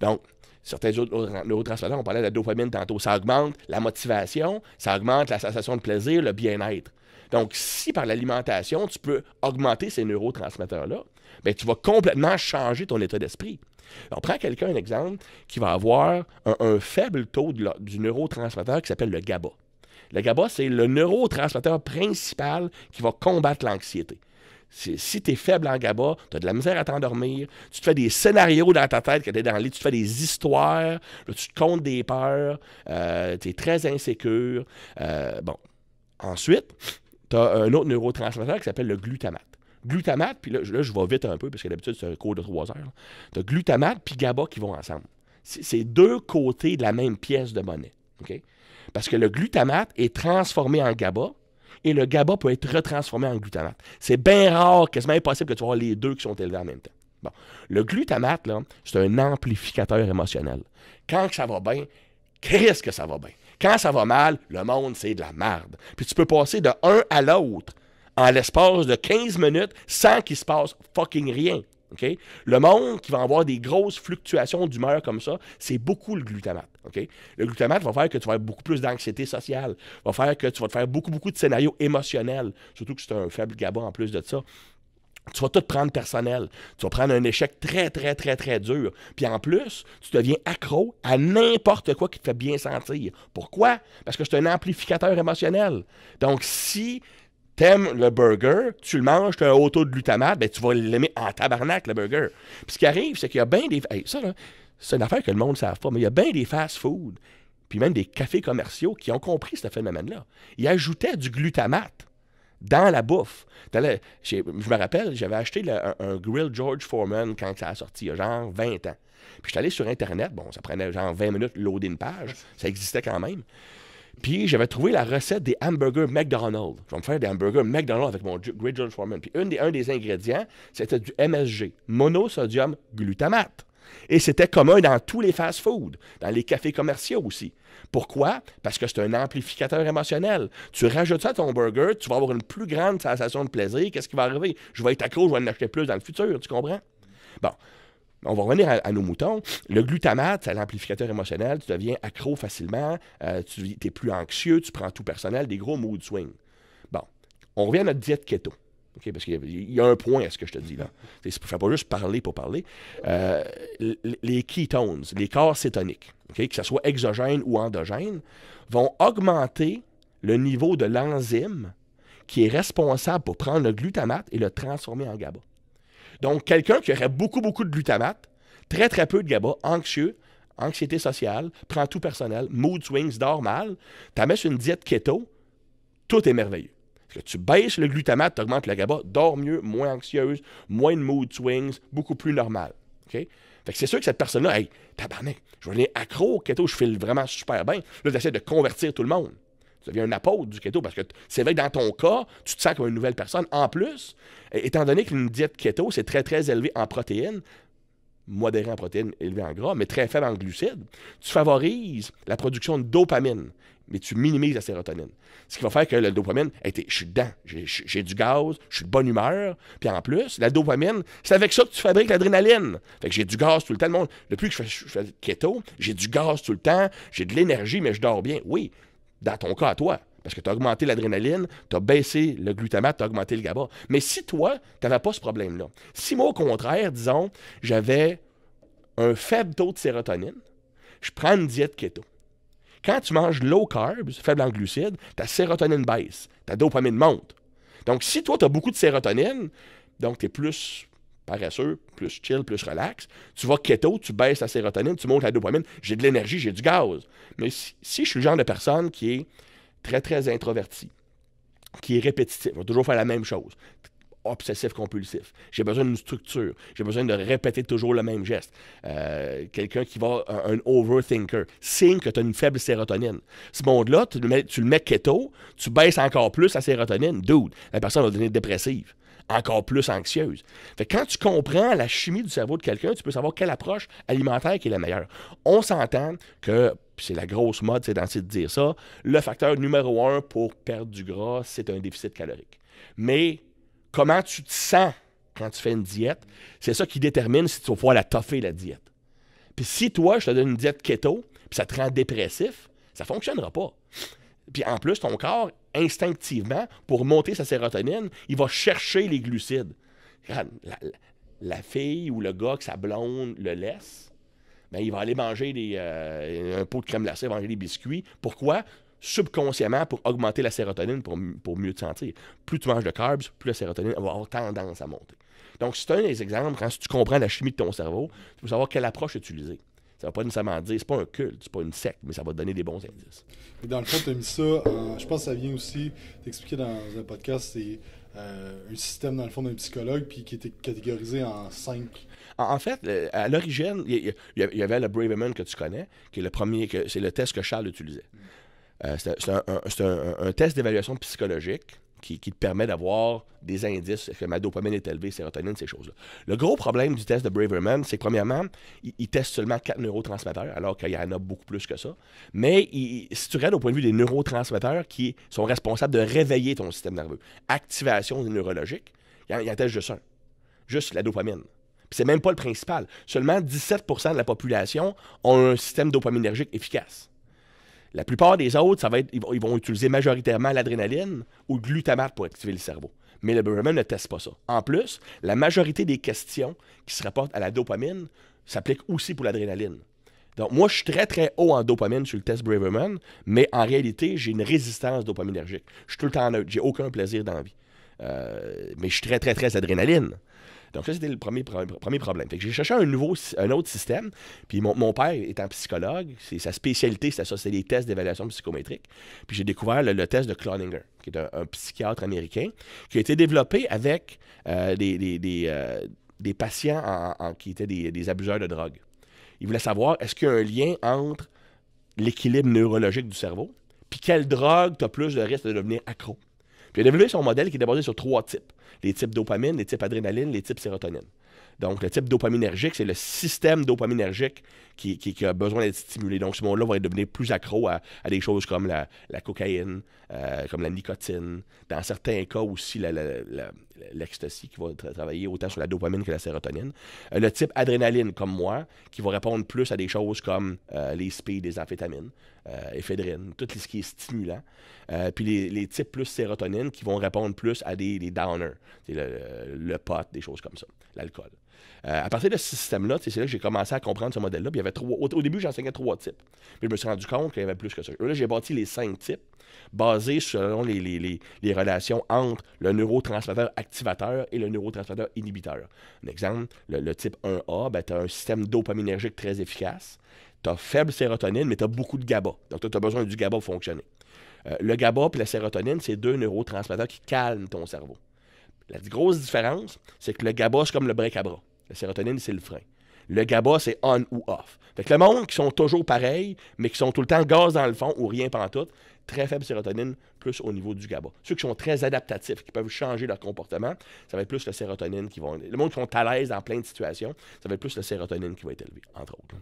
Donc, certains autres neurotransmetteurs, on parlait de la dopamine tantôt, ça augmente la motivation, ça augmente la sensation de plaisir, le bien-être. Donc, si par l'alimentation, tu peux augmenter ces neurotransmetteurs-là, bien, tu vas complètement changer ton état d'esprit. On prend quelqu'un, un exemple, qui va avoir un, faible taux du neurotransmetteur qui s'appelle le GABA. Le GABA, c'est le neurotransmetteur principal qui va combattre l'anxiété. Si tu es faible en GABA, tu as de la misère à t'endormir, tu te fais des scénarios dans ta tête quand tu es dans le lit, tu te fais des histoires, tu te comptes des peurs, euh, tu es très insécure. Euh, bon. Ensuite, tu as un autre neurotransmetteur qui s'appelle le glutamate glutamate, puis là, je vais vite un peu, parce que d'habitude, c'est un cours de trois heures. Tu as glutamate puis GABA qui vont ensemble. C'est deux côtés de la même pièce de monnaie. Parce que le glutamate est transformé en GABA, et le GABA peut être retransformé en glutamate. C'est bien rare, quasiment impossible que tu aies les deux qui sont élevés en même temps. Bon. Le glutamate, là, c'est un amplificateur émotionnel. Quand ça va bien, qu'est-ce que ça va bien? Quand ça va mal, le monde, c'est de la merde. Puis tu peux passer de un à l'autre en l'espace de 15 minutes sans qu'il se passe fucking rien. Le monde qui va avoir des grosses fluctuations d'humeur comme ça, c'est beaucoup le glutamate. Le glutamate va faire que tu vas avoir beaucoup plus d'anxiété sociale, va faire que tu vas te faire beaucoup, beaucoup de scénarios émotionnels, surtout que c'est un faible GABA en plus de ça. Tu vas tout prendre personnel. Tu vas prendre un échec très, très, très, très dur. Puis en plus, tu deviens accro à n'importe quoi qui te fait bien sentir. Pourquoi? Parce que c'est un amplificateur émotionnel. Donc, si T'aimes le burger, tu le manges, tu as un haut taux de glutamate, ben, tu vas l'aimer en tabarnak, le burger. Puis ce qui arrive, c'est qu'il y a bien des. ça, c'est une affaire que le monde ne savent pas, mais il y a bien des fast-food, puis même des cafés commerciaux qui ont compris ce phénomène-là. Ils ajoutaient du glutamate dans la bouffe. je me rappelle, j'avais acheté un, grill George Foreman quand ça a sorti, il y a genre 20 ans. Puis je suis allé sur Internet, bon, ça prenait genre 20 minutes de loader une page, ça existait quand même. Puis j'avais trouvé la recette des hamburgers McDonald's. Je vais me faire des hamburgers McDonald's avec mon Great George Foreman. Puis un des ingrédients, c'était du MSG, monosodium glutamate. Et c'était commun dans tous les fast-foods, dans les cafés commerciaux aussi. Pourquoi? Parce que c'est un amplificateur émotionnel. Tu rajoutes ça à ton burger, tu vas avoir une plus grande sensation de plaisir. Qu'est-ce qui va arriver? Je vais être accro, je vais en acheter plus dans le futur, tu comprends? Bon, ben, on va revenir à, nos moutons. Le glutamate, c'est l'amplificateur émotionnel. Tu deviens accro facilement. Euh, tu es plus anxieux. Tu prends tout personnel. Des gros mood swing. Bon. On revient à notre diète keto. ok parce qu'il y, a un point à ce que je te dis là. Il ne faut pas juste parler pour parler. Euh, les ketones, les corps cétoniques, que ce soit exogène ou endogène, vont augmenter le niveau de l'enzyme qui est responsable pour prendre le glutamate et le transformer en GABA. Donc, quelqu'un qui aurait beaucoup, beaucoup de glutamate, très, très peu de GABA, anxieux, anxiété sociale, prend tout personnel, mood swings, dort mal, tu sur une diète keto, tout est merveilleux. Que tu baisses le glutamate, tu augmentes le GABA, dors mieux, moins anxieuse, moins de mood swings, beaucoup plus normal. Fait que c'est sûr que cette personne-là, hey, tabarnak, je vais venir accro au keto, je file vraiment super bien. Là, j'essaie de convertir tout le monde. Tu deviens un apôtre du keto parce que c'est vrai que dans ton cas, tu te sens comme une nouvelle personne. En plus, étant donné qu'une diète keto, c'est très, très élevé en protéines, modéré en protéines, élevé en gras, mais très faible en glucides, tu favorises la production de dopamine, mais tu minimises la sérotonine. Ce qui va faire que la dopamine, je suis dedans, j'ai du gaz, je suis de bonne humeur, puis en plus, la dopamine, c'est avec ça que tu fabriques l'adrénaline. Fait que j'ai du gaz tout le temps. Le plus depuis que je fais, je fais keto, j'ai du gaz tout le temps, j'ai de l'énergie, mais je dors bien. Oui, dans ton cas à toi. Parce que tu as augmenté l'adrénaline, tu as baissé le glutamate, tu as augmenté le GABA. Mais si toi, tu n'avais pas ce problème-là, si moi, au contraire, disons, j'avais un faible taux de sérotonine, je prends une diète keto. Quand tu manges low carbs, faible en glucides, ta sérotonine baisse, ta dopamine monte. Donc, si toi, tu as beaucoup de sérotonine, donc tu es plus paresseux, plus chill, plus relax. Tu vas keto, tu baisses la sérotonine, tu montes la dopamine. J'ai de l'énergie, j'ai du gaz. Mais si, je suis le genre de personne qui est très, très introverti, qui est répétitif, va toujours faire la même chose, obsessif-compulsif. J'ai besoin d'une structure. J'ai besoin de répéter toujours le même geste. Euh, quelqu'un qui va, un, overthinker, signe que tu as une faible sérotonine. Ce monde-là, tu, tu, le mets keto, tu baisses encore plus la sérotonine. Dude, la personne va devenir dépressive encore plus anxieuse. Fait quand tu comprends la chimie du cerveau de quelqu'un, tu peux savoir quelle approche alimentaire qui est la meilleure. On s'entend que c'est la grosse mode, c'est d'essayer de dire ça. Le facteur numéro un pour perdre du gras, c'est un déficit calorique. Mais comment tu te sens quand tu fais une diète, c'est ça qui détermine si tu vas pouvoir la toffer, la diète. Puis si toi, je te donne une diète keto, puis ça te rend dépressif, ça ne fonctionnera pas. Puis en plus, ton corps, instinctivement, pour monter sa sérotonine, il va chercher les glucides. la, fille ou le gars que sa blonde le laisse, mais ben, il va aller manger euh, un pot de crème glacée, manger des biscuits. Pourquoi? Subconsciemment, pour augmenter la sérotonine, pour, mieux te sentir. Plus tu manges de carbs, plus la sérotonine va avoir tendance à monter. Donc, c'est un des exemples, hein, si tu comprends la chimie de ton cerveau, tu peux savoir quelle approche utiliser ça va pas nécessairement dire, c'est pas un culte, c'est pas une secte, mais ça va te donner des bons indices. dans le fond, tu as mis ça, euh, je pense que ça vient aussi, t'expliquer dans un podcast, c'est euh, un système dans le fond d'un psychologue, puis qui était catégorisé en cinq. En, fait, euh, à l'origine, il y, avait le Braveman que tu connais, qui est le premier, c'est le test que Charles utilisait. c'est un, test d'évaluation psychologique qui, te permet d'avoir des indices. que ma dopamine est élevée, sérotonine, ces choses-là. Le gros problème du test de Braverman, c'est que premièrement, il, teste seulement quatre neurotransmetteurs, alors qu'il y en a beaucoup plus que ça. Mais si tu regardes au point de vue des neurotransmetteurs qui sont responsables de réveiller ton système nerveux, activation neurologique, il en, il en teste juste un, juste la dopamine. Puis c'est même pas le principal. Seulement 17 de la population ont un système dopaminergique efficace. La plupart des autres, ils, vont, utiliser majoritairement l'adrénaline ou le glutamate pour activer le cerveau. Mais le Braverman ne teste pas ça. En plus, la majorité des questions qui se rapportent à la dopamine s'appliquent aussi pour l'adrénaline. Donc, moi, je suis très, très haut en dopamine sur le test Braverman, mais en réalité, j'ai une résistance dopaminergique. Je suis tout le temps neutre. J'ai aucun plaisir dans la vie. Euh, mais je suis très, très, très adrénaline. Donc, ça, c'était le premier, premier problème. j'ai cherché un, nouveau, un autre système. Puis, mon, mon père étant psychologue, c'est sa spécialité, c'est ça, c'est les tests d'évaluation psychométrique. Puis, j'ai découvert le, test de Cloninger, qui est un, psychiatre américain, qui a été développé avec euh, des, des, euh, patients qui étaient des abuseurs de drogue. Il voulait savoir, est-ce qu'il y a un lien entre l'équilibre neurologique du cerveau, puis quelle drogue tu as plus de risque de devenir accro. Puis il a développé son modèle qui est basé sur trois types les types dopamine, les types adrénaline, les types sérotonine. Donc, le type dopaminergique, c'est le système dopaminergique qui, a besoin d'être stimulé. Donc, ce monde-là va devenir plus accro à, des choses comme la, cocaïne, euh, comme la nicotine. Dans certains cas aussi, l'ecstasy qui va travailler autant sur la dopamine que la sérotonine. Euh, le type adrénaline, comme moi, qui va répondre plus à des choses comme euh, les speed, les amphétamines. Euh, éphédrine, tout ce qui est stimulant. Euh, puis les, types plus sérotonine qui vont répondre plus à des, downers, le, pot, des choses comme ça, l'alcool. Euh, à partir de ce système-là, c'est là que j'ai commencé à comprendre ce modèle-là. il y avait trois, au, début, j'enseignais trois types. Puis je me suis rendu compte qu'il y avait plus que ça. Là, j'ai bâti les cinq types basés selon les, relations entre le neurotransmetteur activateur et le neurotransmetteur inhibiteur. Un exemple, le, type 1A, ben, tu as un système dopaminergique très efficace tu as faible sérotonine, mais tu as beaucoup de GABA. Donc, tu as besoin du GABA pour fonctionner. Euh, le GABA et la sérotonine, c'est deux neurotransmetteurs qui calment ton cerveau. La grosse différence, c'est que le GABA, c'est comme le break à bras. La sérotonine, c'est le frein. Le GABA, c'est on ou off. Fait que le monde qui sont toujours pareils, mais qui sont tout le temps gaz dans le fond ou rien pendant tout, très faible sérotonine, plus au niveau du GABA. Ceux qui sont très adaptatifs, qui peuvent changer leur comportement, ça va être plus la sérotonine qui vont. Le monde qui sont à l'aise dans plein de situations, ça va être plus la sérotonine qui va être élevé. entre autres.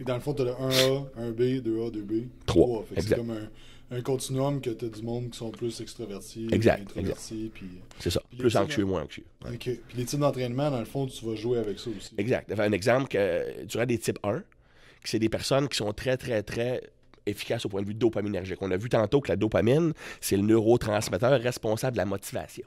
Et dans le fond, tu as le 1A, 1B, 2A, 2B, 3. c'est comme un, continuum que tu as du monde qui sont plus extravertis, introvertis. Puis... Euh, c'est ça. plus anxieux, moins anxieux. Ok. Puis les types d'entraînement, dans le fond, tu vas jouer avec ça aussi. Exact. un exemple, que, tu aurais des types 1, qui c'est des personnes qui sont très, très, très efficaces au point de vue dopaminergique. On a vu tantôt que la dopamine, c'est le neurotransmetteur responsable de la motivation.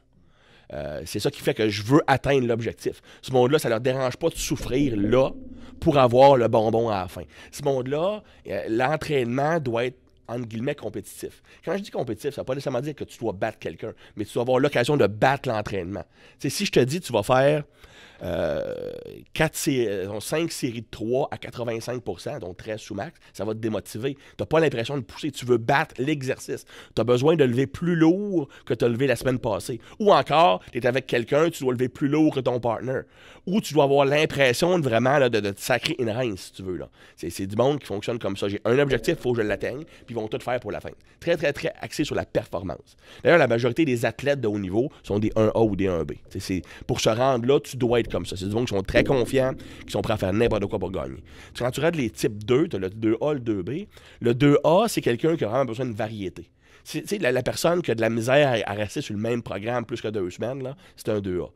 Euh, c'est ça qui fait que je veux atteindre l'objectif. Ce monde-là, ça leur dérange pas de souffrir là pour avoir le bonbon à la fin. Ce monde-là, euh, l'entraînement doit être entre guillemets, compétitif. Quand je dis compétitif, ça ne veut pas nécessairement dire que tu dois battre quelqu'un, mais tu dois avoir l'occasion de battre l'entraînement. c'est si je te dis, tu vas faire 4, euh, 5 euh, séries de 3 à 85 donc 13 sous max, ça va te démotiver. Tu n'as pas l'impression de pousser. Tu veux battre l'exercice. Tu as besoin de lever plus lourd que tu as levé la semaine passée. Ou encore, tu es avec quelqu'un, tu dois lever plus lourd que ton partner. Ou tu dois avoir l'impression de vraiment de, te sacrer une reine, si tu veux. C'est du monde qui fonctionne comme ça. J'ai un objectif, il faut que je l'atteigne, puis ils vont tout faire pour la fin. Très, très, très axé sur la performance. D'ailleurs, la majorité des athlètes de haut niveau sont des 1A ou des 1B. pour se rendre là, tu dois être comme ça. C'est des gens qui sont très confiants, qui sont prêts à faire n'importe quoi pour gagner. Quand tu regardes les types 2, tu as le 2A, le 2B. Le 2A, c'est quelqu'un qui a vraiment besoin de variété. C'est la, la, personne qui a de la misère à, rester sur le même programme plus que deux semaines, c'est un 2A.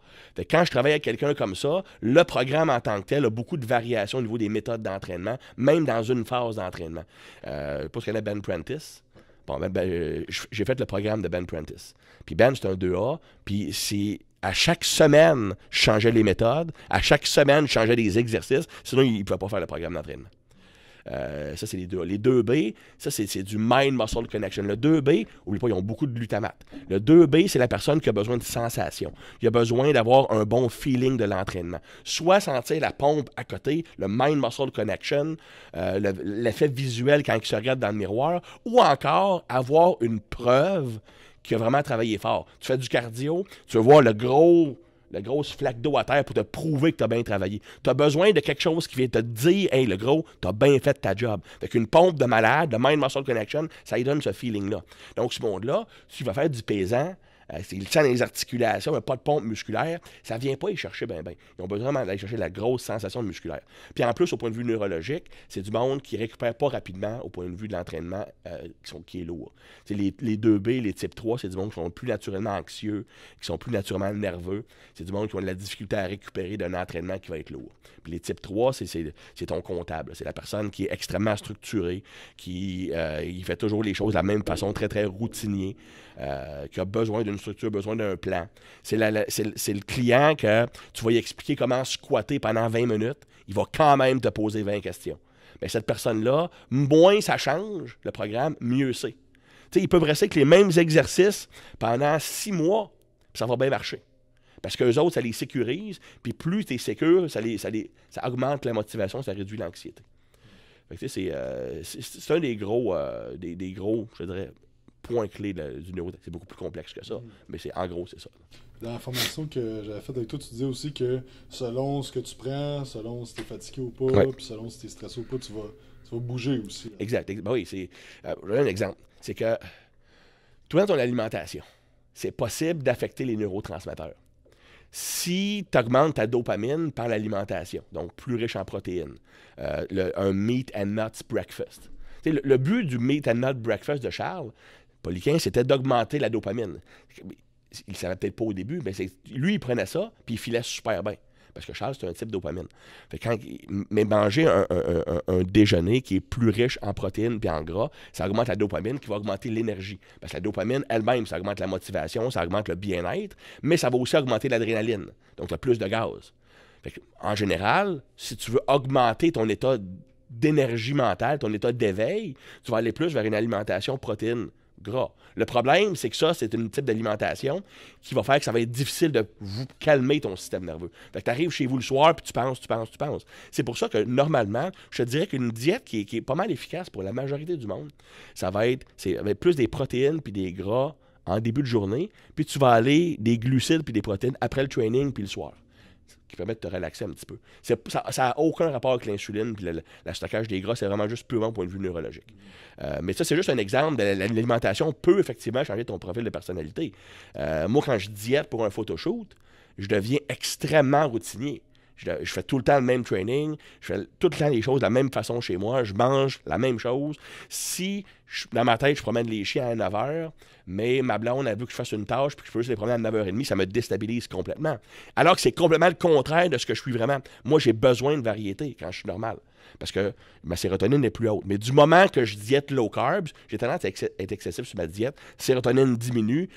quand je travaille avec quelqu'un comme ça, le programme en tant que tel a beaucoup de variations au niveau des méthodes d'entraînement, même dans une phase d'entraînement. Euh, pour ce qu'on a Ben Prentice. ben, ben euh, j'ai fait le programme de Ben Prentice. Puis Ben, c'est un 2A, puis c'est à chaque semaine, je les méthodes. À chaque semaine, je changeais les exercices. Sinon, il ne pouvait pas faire le programme d'entraînement. Euh, ça, c'est les deux. Les 2B, ça, c'est du mind-muscle connection. Le 2B, oublie pas, ils ont beaucoup de glutamate. Le 2B, c'est la personne qui a besoin de sensation. Il a besoin d'avoir un bon feeling de l'entraînement. Soit sentir la pompe à côté, le mind-muscle connection, euh, l'effet visuel quand il se regarde dans le miroir, ou encore avoir une preuve qui a vraiment travaillé fort. Tu fais du cardio, tu veux voir le gros le grosse flaque d'eau à terre pour te prouver que tu as bien travaillé. Tu as besoin de quelque chose qui vient te dire, hey, le gros, tu as bien fait ta job. Fait qu'une pompe de malade, de mind muscle connection, ça lui donne ce feeling-là. Donc, ce monde-là, tu vas faire du pesant, il sent les articulations, mais pas de pompe musculaire. Ça ne vient pas y chercher ben ben. Ils ont besoin d'aller chercher la grosse sensation musculaire. Puis en plus, au point de vue neurologique, c'est du monde qui ne récupère pas rapidement au point de vue de l'entraînement euh, qui, est lourd. les, les 2B, les types 3, c'est du monde qui sont plus naturellement anxieux, qui sont plus naturellement nerveux. C'est du monde qui ont de la difficulté à récupérer d'un entraînement qui va être lourd. Puis les types 3, c'est ton comptable. C'est la personne qui est extrêmement structurée, qui euh, il fait toujours les choses de la même façon, très, très routinier. Euh, qui a besoin d'une structure, besoin d'un plan. C'est, le client que tu vas lui expliquer comment squatter pendant 20 minutes. Il va quand même te poser 20 questions. Mais cette personne-là, moins ça change le programme, mieux c'est. ils peuvent rester avec les mêmes exercices pendant six mois, ça va bien marcher. Parce qu'eux autres, ça les sécurise, puis plus tu es sécure, ça, les, ça, les, ça augmente la motivation, ça réduit l'anxiété. Euh, c'est un des gros, euh, des, des gros, je dirais, point clé du neuro C'est beaucoup plus complexe que ça, mm. mais c'est en gros, c'est ça. Dans la formation que j'avais faite avec toi, tu disais aussi que selon ce que tu prends, selon si tu es fatigué ou pas, puis selon si tu es stressé ou pas, tu vas, bouger aussi. Exact. Ben oui, c'est. Euh, un exemple. C'est que toi, dans ton alimentation, c'est possible d'affecter les neurotransmetteurs. Si tu augmentes ta dopamine par l'alimentation, donc plus riche en protéines, euh, un meat and nuts breakfast, le, le, but du Meat and nuts Breakfast de Charles, c'était d'augmenter la dopamine. Il ne savait peut-être pas au début, mais lui, il prenait ça, puis il filait super bien. Parce que Charles, c'est un type de dopamine. quand, mais manger un, déjeuner qui est plus riche en protéines et en gras, ça augmente la dopamine qui va augmenter l'énergie. Parce que la dopamine elle-même, ça augmente la motivation, ça augmente le bien-être, mais ça va aussi augmenter l'adrénaline. Donc, tu as plus de gaz. en général, si tu veux augmenter ton état d'énergie mentale, ton état d'éveil, tu vas aller plus vers une alimentation protéine gras. Le problème, c'est que ça, c'est un type d'alimentation qui va faire que ça va être difficile de vous calmer ton système nerveux. Fait que tu arrives chez vous le soir, puis tu penses, tu penses, tu penses. C'est pour ça que normalement, je te dirais qu'une diète qui est, pas mal efficace pour la majorité du monde, ça va être, plus des protéines puis des gras en début de journée, puis tu vas aller des glucides puis des protéines après le training puis le soir qui permet de te relaxer un petit peu. Ça n'a aucun rapport avec l'insuline, et le, stockage des gras, c'est vraiment juste purement point de vue neurologique. Euh, mais ça, c'est juste un exemple. L'alimentation peut effectivement changer ton profil de personnalité. Euh, moi, quand je diète pour un photoshoot, je deviens extrêmement routinier. Je, fais tout le temps le même training, je fais tout le temps les choses de la même façon chez moi, je mange la même chose. Si dans ma tête, je promène les chiens à 9h, mais ma blonde a vu que je fasse une tâche puis que je peux juste les promener à 9h30, ça me déstabilise complètement. Alors que c'est complètement le contraire de ce que je suis vraiment. Moi, j'ai besoin de variété quand je suis normal parce que ma sérotonine n'est plus haute. Mais du moment que je diète low carbs, j'ai tendance à être excessif sur ma diète, sérotonine diminue,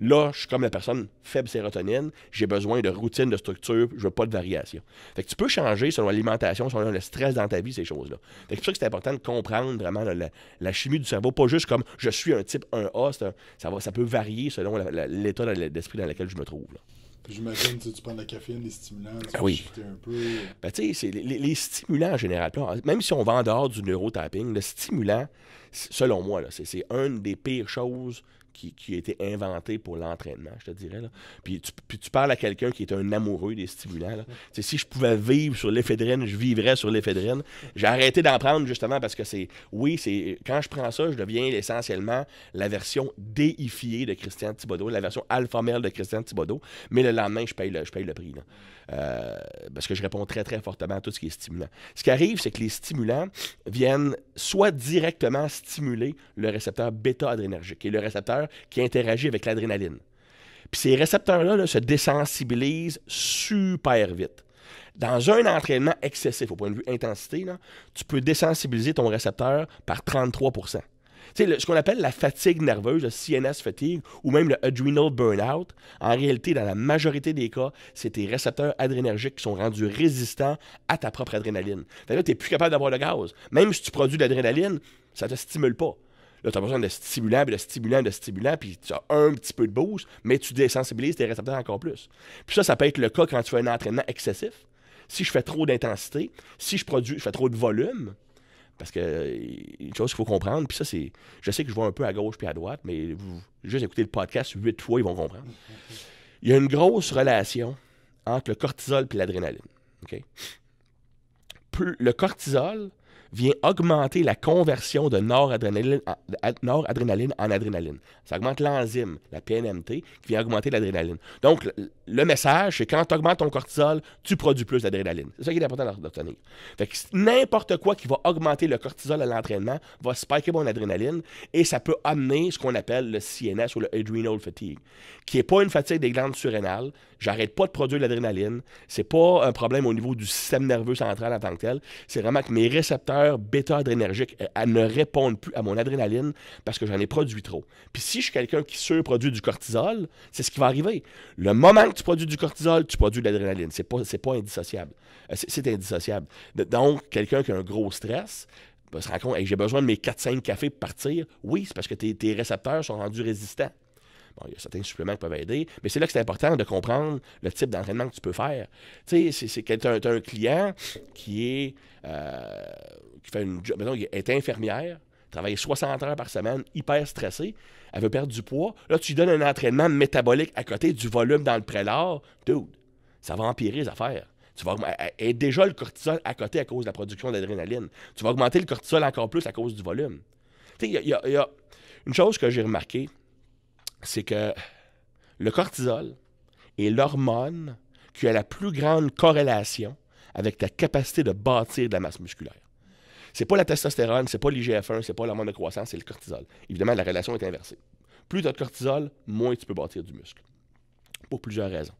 Là, je suis comme la personne faible sérotonine, j'ai besoin de routine, de structure, je veux pas de variation. Fait que tu peux changer selon l'alimentation, selon le stress dans ta vie, ces choses-là. Fait que c'est pour ça que c'est important de comprendre vraiment la, chimie du cerveau, pas juste comme je suis un type 1A, ça, ça peut varier selon l'état d'esprit dans lequel je me trouve. J'imagine que tu prends de la caféine, des stimulants, tu ah un peu. Ben, tu sais, les, stimulants en général, même si on va en dehors du neurotapping, le stimulant, selon moi, c'est une des pires choses qui, a été inventé pour l'entraînement, je te dirais. Là. Puis, tu, parles à quelqu'un qui est un amoureux des stimulants. si je pouvais vivre sur l'éphédrine, je vivrais sur l'éphédrine. J'ai arrêté d'en prendre justement parce que c'est. Oui, c'est quand je prends ça, je deviens essentiellement la version déifiée de Christian Thibodeau, la version alpha de Christian Thibodeau, mais le lendemain, je paye le, je paye le prix. Là. Euh, parce que je réponds très, très fortement à tout ce qui est stimulant. Ce qui arrive, c'est que les stimulants viennent soit directement stimuler le récepteur bêta-adrénergique, qui est le récepteur qui interagit avec l'adrénaline. Puis ces récepteurs-là se désensibilisent super vite. Dans un entraînement excessif au point de vue intensité, tu peux désensibiliser ton récepteur par 33 c'est ce qu'on appelle la fatigue nerveuse, le CNS fatigue, ou même le adrenal burnout, en réalité, dans la majorité des cas, c'est tes récepteurs adrénergiques qui sont rendus résistants à ta propre adrénaline. là, tu n'es plus capable d'avoir le gaz. Même si tu produis de l'adrénaline, ça ne te stimule pas. Là, tu as besoin de stimulant, puis de stimulant, de stimulant, puis tu as un petit peu de boost, mais tu désensibilises tes récepteurs encore plus. Puis ça, ça peut être le cas quand tu fais un entraînement excessif. Si je fais trop d'intensité, si je produis, je fais trop de volume, parce que euh, une chose qu'il faut comprendre, puis ça, c'est. Je sais que je vois un peu à gauche puis à droite, mais vous, juste écouter le podcast huit fois, ils vont comprendre. Il y a une grosse relation entre le cortisol et l'adrénaline. le cortisol vient augmenter la conversion de noradrénaline, en, adrénaline. Ça augmente l'enzyme, la PNMT, qui vient augmenter l'adrénaline. Donc, le message, c'est quand tu augmentes ton cortisol, tu produis plus d'adrénaline. C'est ça qui est important d'obtenir. Fait que n'importe quoi qui va augmenter le cortisol à l'entraînement va spiker mon adrénaline et ça peut amener ce qu'on appelle le CNS ou le adrenal fatigue, qui n'est pas une fatigue des glandes surrénales. J'arrête pas de produire l'adrénaline. C'est pas un problème au niveau du système nerveux central en tant que tel. C'est vraiment que mes récepteurs bêta adrénergique euh, à ne répondre plus à mon adrénaline parce que j'en ai produit trop. Puis si je suis quelqu'un qui surproduit du cortisol, c'est ce qui va arriver. Le moment que tu produis du cortisol, tu produis de l'adrénaline. C'est pas, pas indissociable. Euh, c'est indissociable. Donc, quelqu'un qui a un gros stress, se rend compte, j'ai besoin de mes 4-5 cafés pour partir. Oui, c'est parce que tes récepteurs sont rendus résistants il y a certains suppléments qui peuvent aider, mais c'est là que c'est important de comprendre le type d'entraînement que tu peux faire. Tu sais, c'est tu as, un client qui est, euh, qui fait une est infirmière, travaille 60 heures par semaine, hyper stressé, elle veut perdre du poids. Là, tu lui donnes un entraînement métabolique à côté du volume dans le prélat. dude, ça va empirer les affaires. Tu vas et déjà le cortisol à côté à cause de la production d'adrénaline. Tu vas augmenter le cortisol encore plus à cause du volume. Tu sais, il y, a une chose que j'ai remarquée, c'est que le cortisol est l'hormone qui a la plus grande corrélation avec ta capacité de bâtir de la masse musculaire. C'est pas la testostérone, c'est pas l'IGF-1, c'est pas l'hormone de croissance, c'est le cortisol. Évidemment, la relation est inversée. Plus tu as de cortisol, moins tu peux bâtir du muscle. Pour plusieurs raisons.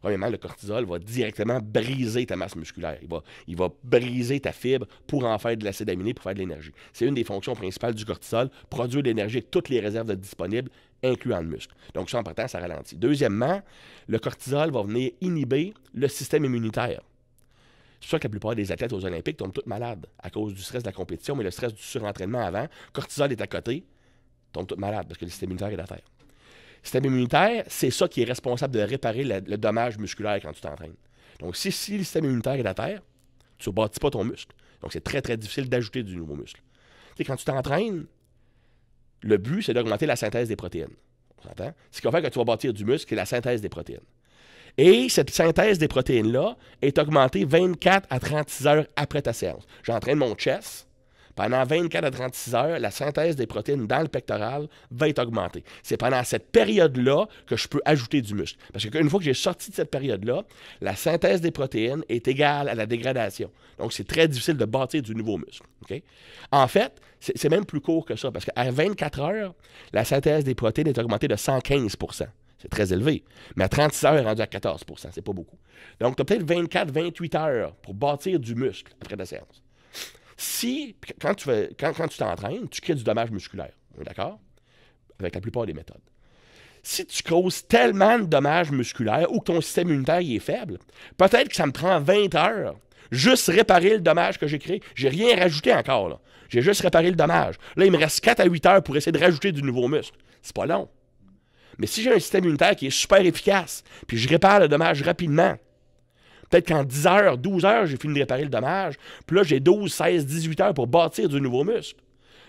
Premièrement, le cortisol va directement briser ta masse musculaire. Il va, il va briser ta fibre pour en faire de l'acide aminé, pour faire de l'énergie. C'est une des fonctions principales du cortisol, produire de l'énergie avec toutes les réserves disponibles incluant le muscle. Donc, ça, en partant, ça ralentit. Deuxièmement, le cortisol va venir inhiber le système immunitaire. C'est sûr que la plupart des athlètes aux Olympiques tombent toutes malades à cause du stress de la compétition, mais le stress du surentraînement avant, cortisol est à côté, tombent toutes malades parce que le système immunitaire est à terre. Le système immunitaire, c'est ça qui est responsable de réparer le dommage musculaire quand tu t'entraînes. Donc, si, si le système immunitaire est à terre, tu ne bâtis pas ton muscle. Donc, c'est très, très difficile d'ajouter du nouveau muscle. Tu quand tu t'entraînes, le but, c'est d'augmenter la synthèse des protéines. Ce qui va faire que tu vas bâtir du muscle, c'est la synthèse des protéines. Et cette synthèse des protéines-là est augmentée 24 à 36 heures après ta séance. J'entraîne mon chest pendant 24 à 36 heures, la synthèse des protéines dans le pectoral va être augmentée. C'est pendant cette période-là que je peux ajouter du muscle. Parce qu'une fois que j'ai sorti de cette période-là, la synthèse des protéines est égale à la dégradation. Donc, c'est très difficile de bâtir du nouveau muscle. En fait, c'est même plus court que ça, parce qu'à 24 heures, la synthèse des protéines est augmentée de 115 c'est très élevé. Mais à 36 heures, est elle rendue à 14 c'est pas beaucoup. Donc, tu as peut-être 24, 28 heures pour bâtir du muscle après la séance. Si, quand tu quand, quand tu t'entraînes, tu crées du dommage musculaire, d'accord? Avec la plupart des méthodes. Si tu causes tellement de dommages musculaires ou que ton système immunitaire est faible, peut-être que ça me prend 20 heures juste réparer le dommage que j'ai créé. J'ai rien rajouté encore. Là. J'ai juste réparé le dommage. Là, il me reste 4 à 8 heures pour essayer de rajouter du nouveau muscle. C'est pas long. Mais si j'ai un système immunitaire qui est super efficace, puis je répare le dommage rapidement, Peut-être qu'en 10 heures, 12 heures, j'ai fini de réparer le dommage. Puis là, j'ai 12, 16, 18 heures pour bâtir du nouveau muscle.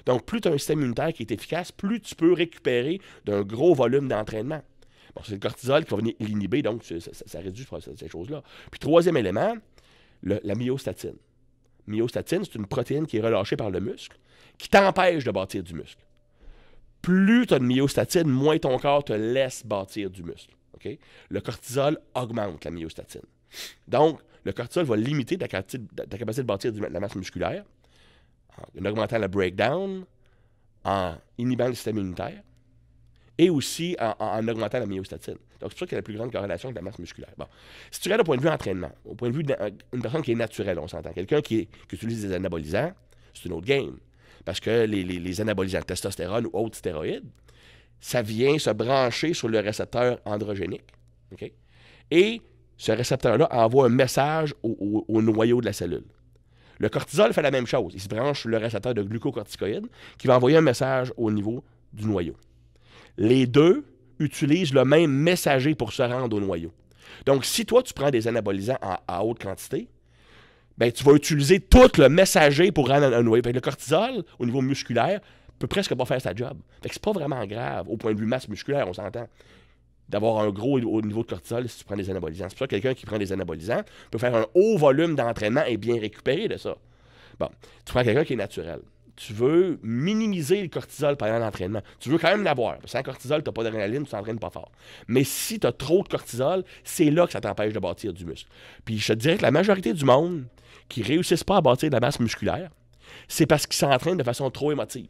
Donc, plus tu as un système immunitaire qui est efficace, plus tu peux récupérer d'un gros volume d'entraînement. Bon, c'est le cortisol qui va venir l'inhiber, donc ça, réduit ces choses-là. Puis, troisième élément, la myostatine. Myostatine, c'est une protéine qui est relâchée par le muscle, qui t'empêche de bâtir du muscle. Plus tu as de myostatine, moins ton corps te laisse bâtir du muscle. Le cortisol augmente la myostatine. Donc, le cortisol va limiter ta capacité, de bâtir de la masse musculaire en augmentant le breakdown, en inhibant le système immunitaire et aussi en, augmentant la myostatine. Donc, c'est sûr qu'il y a la plus grande corrélation avec la masse musculaire. Bon. Si tu regardes au point de vue entraînement, au point de vue d'une personne qui est naturelle, on s'entend, quelqu'un qui, utilise des anabolisants, c'est une autre game. Parce que les, les, anabolisants, testostérone ou autres stéroïdes, ça vient se brancher sur le récepteur androgénique. ok, Et ce récepteur-là envoie un message au, noyau de la cellule. Le cortisol fait la même chose. Il se branche sur le récepteur de glucocorticoïdes qui va envoyer un message au niveau du noyau. Les deux utilisent le même messager pour se rendre au noyau. Donc, si toi, tu prends des anabolisants à haute quantité, ben, tu vas utiliser tout le messager pour rendre un noyau. Le cortisol, au niveau musculaire, peut presque pas faire sa job. Ce n'est c'est pas vraiment grave au point de vue masse musculaire, on s'entend d'avoir un gros au niveau de cortisol si tu prends des anabolisants. C'est pour ça que quelqu'un qui prend des anabolisants peut faire un haut volume d'entraînement et bien récupérer de ça. Bon, tu prends quelqu'un qui est naturel. Tu veux minimiser le cortisol pendant l'entraînement. Tu veux quand même l'avoir. Sans cortisol, tu n'as pas d'adrénaline, tu t'entraînes pas fort. Mais si tu as trop de cortisol, c'est là que ça t'empêche de bâtir du muscle. Puis je te dirais que la majorité du monde qui ne réussissent pas à bâtir de la masse musculaire, c'est parce qu'ils s'entraînent de façon trop émotive.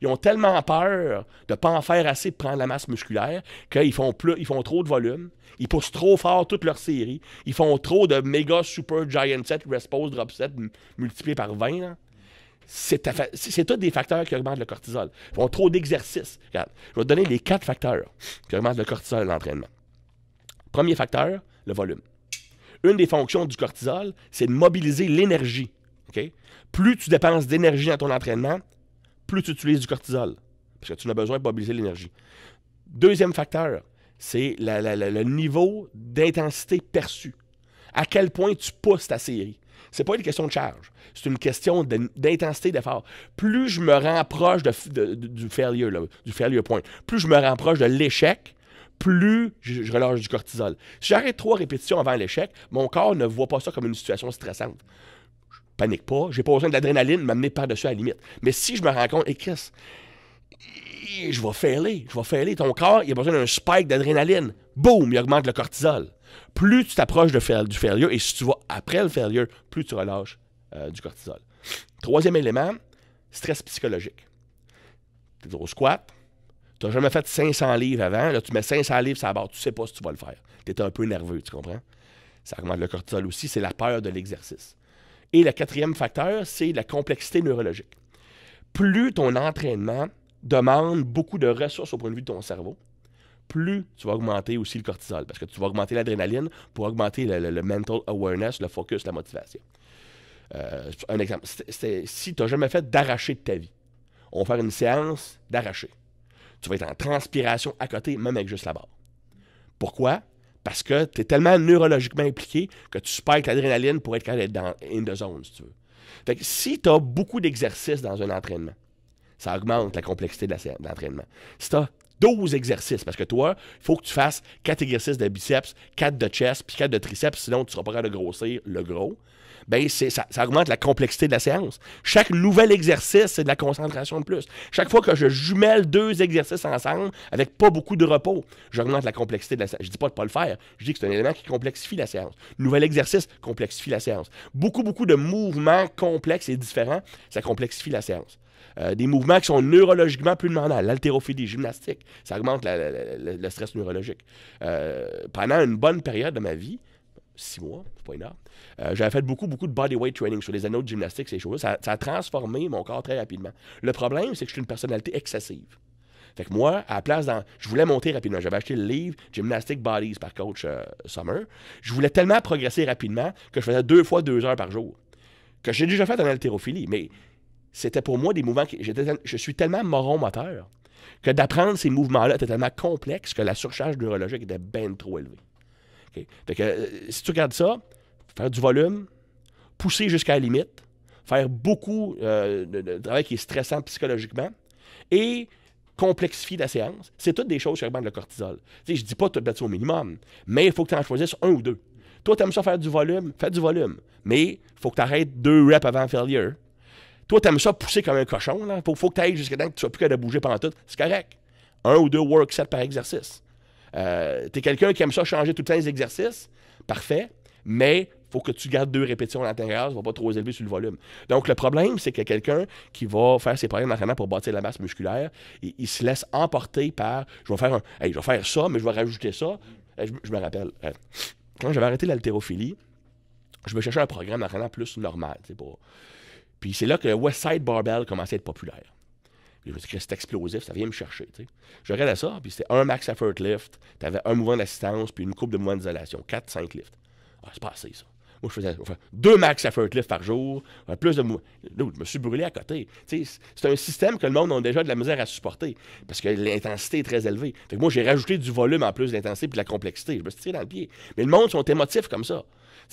Ils ont tellement peur de ne pas en faire assez pour prendre la masse musculaire qu'ils font, plus, ils font trop de volume, ils poussent trop fort toute leur série, ils font trop de méga super giant set, respose, drop set multiplié par 20. c'est tous des facteurs qui augmentent le cortisol. Ils font trop d'exercices. Je vais te donner les quatre facteurs qui augmentent le cortisol à l'entraînement. Premier facteur, le volume. Une des fonctions du cortisol, c'est de mobiliser l'énergie. Plus tu dépenses d'énergie dans ton entraînement, plus tu utilises du cortisol, parce que tu n'as besoin de mobiliser l'énergie. Deuxième facteur, c'est le niveau d'intensité perçu. À quel point tu pousses ta série. C'est pas une question de charge, c'est une question d'intensité d'effort. Plus je me rapproche proche du failure, du failure point, plus je me rapproche de l'échec, plus je, je, relâche du cortisol. Si j'arrête trois répétitions avant l'échec, mon corps ne voit pas ça comme une situation stressante panique pas, j'ai pas besoin d'adrénaline, m'amener par-dessus à la limite. Mais si je me rends compte, et je vais failer, je vais failer. Ton corps, il a besoin d'un spike d'adrénaline. Boum, il augmente le cortisol. Plus tu t'approches du failure, et si tu vas après le failure, plus tu relâches euh, du cortisol. Troisième élément, stress psychologique. Tu es au squat, tu n'as jamais fait 500 livres avant, là tu mets 500 livres sur la barre, tu sais pas si tu vas le faire. Tu es un peu nerveux, tu comprends? Ça augmente le cortisol aussi, c'est la peur de l'exercice. Et le quatrième facteur, c'est la complexité neurologique. Plus ton entraînement demande beaucoup de ressources au point de vue de ton cerveau, plus tu vas augmenter aussi le cortisol, parce que tu vas augmenter l'adrénaline pour augmenter le, mental awareness, le focus, la motivation. Euh, un exemple, si tu n'as jamais fait d'arracher de ta vie, on va faire une séance d'arracher. Tu vas être en transpiration à côté, même avec juste la barre. Pourquoi? Parce que tu es tellement neurologiquement impliqué que tu spikes l'adrénaline pour être capable d'être dans une the zone, si tu veux. Fait si tu as beaucoup d'exercices dans un entraînement, ça augmente la complexité de l'entraînement. Si tu as 12 exercices, parce que toi, il faut que tu fasses 4 exercices de biceps, 4 de chest, puis 4 de triceps, sinon tu ne seras pas capable de grossir le gros ben ça, ça, augmente la complexité de la séance. Chaque nouvel exercice, c'est de la concentration de plus. Chaque fois que je jumelle deux exercices ensemble avec pas beaucoup de repos, j'augmente la complexité de la séance. Je dis pas de pas le faire, je dis que c'est un élément qui complexifie la séance. Nouvel exercice complexifie la séance. Beaucoup, beaucoup de mouvements complexes et différents, ça complexifie la séance. Euh, des mouvements qui sont neurologiquement plus demandants. L'haltérophilie, gymnastique, ça augmente le stress neurologique. Euh, pendant une bonne période de ma vie, six mois, c'est pas énorme. Euh, j'avais fait beaucoup, beaucoup de bodyweight training sur les anneaux de gymnastique, ces choses-là. Ça, a transformé mon corps très rapidement. Le problème, c'est que je suis une personnalité excessive. Fait que moi, à la place, dans, je voulais monter rapidement. J'avais acheté le livre Gymnastic Bodies par coach euh, Summer. Je voulais tellement progresser rapidement que je faisais deux fois deux heures par jour. Que j'ai déjà fait en haltérophilie, mais c'était pour moi des mouvements qui. Je suis tellement moron moteur que d'apprendre ces mouvements-là était tellement complexe que la surcharge neurologique était bien trop élevée. Euh, si tu regardes ça, faire du volume, pousser jusqu'à la limite, faire beaucoup euh, de, travail qui est stressant psychologiquement et complexifier la séance, c'est toutes des choses qui augmentent le cortisol. Je je dis pas te bats au minimum, mais il faut que tu en choisisses un ou deux. Toi, tu aimes ça faire du volume, fais du volume, mais il faut que tu arrêtes deux reps avant failure. Toi, tu aimes ça pousser comme un cochon, il faut, que tu ailles jusqu'à que tu sois plus qu'à de bouger pendant tout, c'est correct. Un ou deux worksets par exercice. Euh, t'es quelqu'un qui aime ça changer tout le temps les exercices. Parfait. Mais faut que tu gardes deux répétitions à l'intérieur, ça va pas trop élever sur le volume. Donc, le problème, c'est que quelqu'un qui va faire ses programmes d'entraînement pour bâtir la masse musculaire, il, se laisse emporter par je vais faire un, je vais faire ça, mais je vais rajouter ça. Je, me rappelle, quand j'avais arrêté l'haltérophilie, je me chercher un programme d'entraînement plus normal. Puis c'est là que Side Barbell commence à être populaire. Je dis que c'est explosif, ça vient me chercher. Je regardais ça, puis c'était un max effort lift, tu avais un mouvement d'assistance, puis une coupe de mouvements d'isolation, 4 cinq lifts. Ah, c'est pas assez, ça. Moi, je faisais deux max effort lift par jour, euh, plus de mouvements. Je me suis brûlé à côté. c'est un système que le monde a déjà de la misère à supporter, parce que l'intensité est très élevée. Fait moi, j'ai rajouté du volume en plus de l'intensité, puis de la complexité. Je me suis tiré dans le pied. Mais le monde sont émotifs comme ça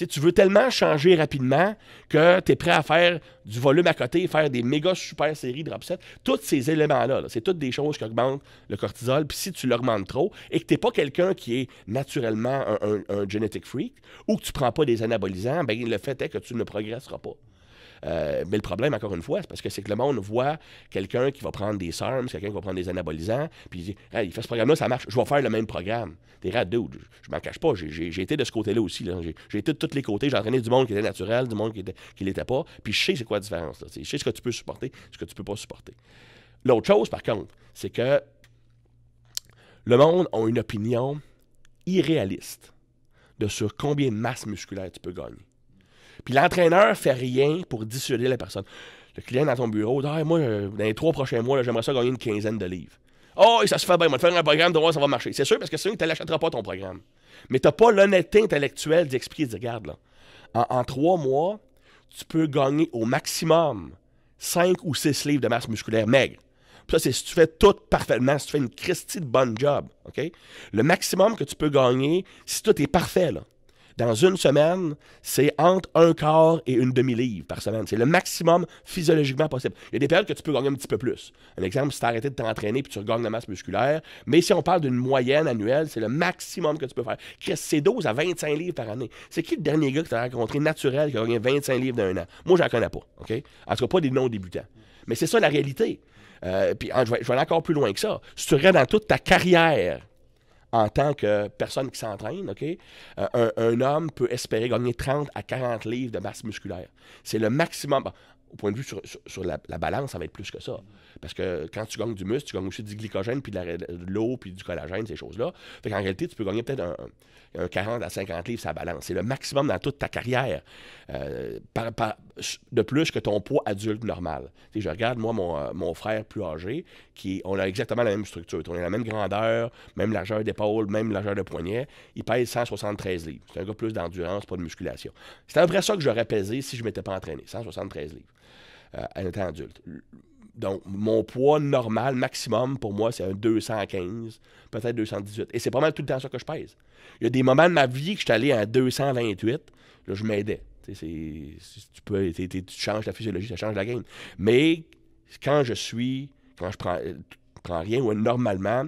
tu veux tellement changer rapidement que tu es prêt à faire du volume à côté, faire des méga super séries drop set. Tous ces éléments-là, c'est toutes des choses qui augmentent le cortisol. Puis si tu l'augmentes trop et que tu n'es pas quelqu'un qui est naturellement un, genetic freak ou que tu prends pas des anabolisants, ben, le fait est que tu ne progresseras pas. Euh, mais le problème, encore une fois, c'est parce que c'est que le monde voit quelqu'un qui va prendre des SARMs, quelqu'un qui va prendre des anabolisants, puis il dit hey, il fait ce programme-là, ça marche, je vais faire le même programme. T'es es dude. Je m'en cache pas. J'ai été de ce côté-là aussi. J'ai été de tous les côtés. J'ai entraîné du monde qui était naturel, du monde qui ne l'était pas. Puis je sais c'est quoi la différence. Je sais ce que tu peux supporter, ce que tu peux pas supporter. L'autre chose, par contre, c'est que le monde a une opinion irréaliste de sur combien de masse musculaire tu peux gagner. Puis l'entraîneur fait rien pour dissuader la personne. Le client dans ton bureau, dit, ah, moi, euh, dans les trois prochains mois, j'aimerais ça gagner une quinzaine de livres. Oh, ça se fait bien, moi va faire un programme, de voir ça va marcher. C'est sûr, parce que sinon, tu ne l'achèteras pas ton programme. Mais tu n'as pas l'honnêteté intellectuelle d'expliquer, de regarde, là, en, trois mois, tu peux gagner au maximum cinq ou six livres de masse musculaire maigre. Puis ça, c'est si tu fais tout parfaitement, si tu fais une Christie de bonne job. OK? Le maximum que tu peux gagner, si tout est parfait, là, dans une semaine, c'est entre un quart et une demi-livre par semaine. C'est le maximum physiologiquement possible. Il y a des périodes que tu peux gagner un petit peu plus. Un exemple, si tu arrêté de t'entraîner puis tu regagnes la masse musculaire, mais si on parle d'une moyenne annuelle, c'est le maximum que tu peux faire. c'est 12 à 25 livres par année. C'est qui le dernier gars que tu as rencontré naturel qui a gagné 25 livres d'un an? Moi, j'en connais pas. OK? En tout cas, pas des non-débutants. Mais c'est ça la réalité. Euh, puis ah, je vais, aller encore plus loin que ça. Si tu restes dans toute ta carrière, en tant que personne qui s'entraîne, OK, euh, un, homme peut espérer gagner 30 à 40 livres de masse musculaire. C'est le maximum. au point de vue sur, la, la, balance, ça va être plus que ça. Parce que quand tu gagnes du muscle, tu gagnes aussi du glycogène, puis de l'eau, puis du collagène, ces choses-là. Fait qu'en réalité, tu peux gagner peut-être un, 40 à 50 livres, ça balance. C'est le maximum dans toute ta carrière. Euh, de plus que ton poids adulte normal. je regarde, moi, euh, mon, frère plus âgé, qui on a exactement la même structure. On a la même grandeur, même largeur d'épaule, même largeur de poignet. Il pèse 173 livres. C'est un gars plus d'endurance, pas de musculation. C'est à vrai ça que j'aurais pesé si je ne m'étais pas entraîné. 173 livres, euh, en étant adulte. Donc, mon poids normal, maximum, pour moi, c'est un 215, peut-être 218. Et c'est pas mal tout le temps ça que je pèse. Il y a des moments de ma vie que je suis allé à 228, là, je m'aidais. Tu peux, changes la physiologie, ça change la game. Mais quand je suis, quand je prends, rien, ou normalement,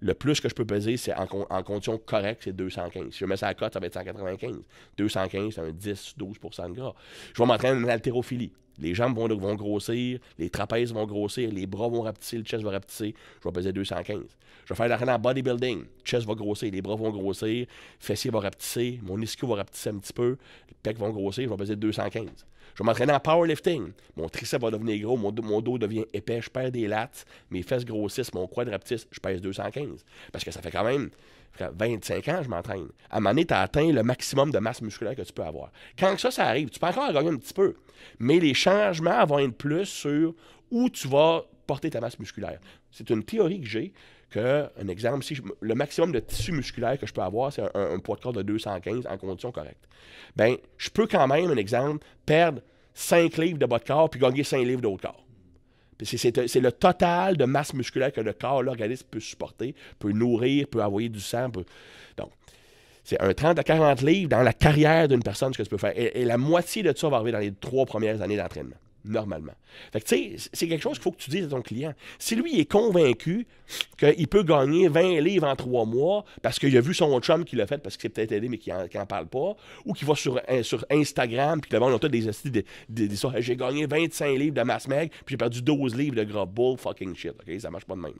le plus que je peux peser, c'est en, en, condition correcte, c'est 215. Si je mets ça à cote, ça va être 195. 215, c'est un 10-12 de gras. Je vais m'entraîner en haltérophilie. Les jambes vont, grossir, les trapèzes vont grossir, les bras vont rapetisser, le chest va rapetisser. Je vais peser 215. Je vais faire l'arène en bodybuilding. chest va grossir, les bras vont grossir, fessier va rapetisser, mon ischio va rapetisser un petit peu, les pecs vont grossir, je vais peser 215. Je vais m'entraîner en powerlifting. Mon tricep va devenir gros, mon, mon, dos devient épais, je perds des lattes, mes fesses grossissent, mon quad rapetisse, je pèse 215. Parce que ça fait quand même 25 ans, je m'entraîne. À un moment donné, tu as atteint le maximum de masse musculaire que tu peux avoir. Quand ça, ça arrive, tu peux encore gagner un petit peu, mais les changements vont être plus sur où tu vas porter ta masse musculaire. C'est une théorie que j'ai que, un exemple, si le maximum de tissu musculaire que je peux avoir, c'est un, poids de corps de 215 en condition correcte. Ben, je peux quand même, un exemple, perdre 5 livres de bas de corps puis gagner 5 livres d'autres corps. C'est le total de masse musculaire que le corps, l'organisme peut supporter, peut nourrir, peut envoyer du sang. Donc, c'est un 30 à 40 livres dans la carrière d'une personne, ce que tu peux faire. Et, et, la moitié de ça va arriver dans les trois premières années d'entraînement normalement. Fait que, tu sais, c'est quelque chose qu'il faut que tu dises à ton client. Si lui est convaincu qu'il peut gagner 20 livres en trois mois parce qu'il a vu son chum qui l'a fait parce qu'il s'est peut-être aidé mais qu'il n'en parle pas, ou qu'il va sur, euh, Instagram puis que là-bas, on a des astuces des, des, J'ai gagné 25 livres de mass mag puis j'ai perdu 12 livres de gros bull fucking shit. OK? Ça marche pas de même.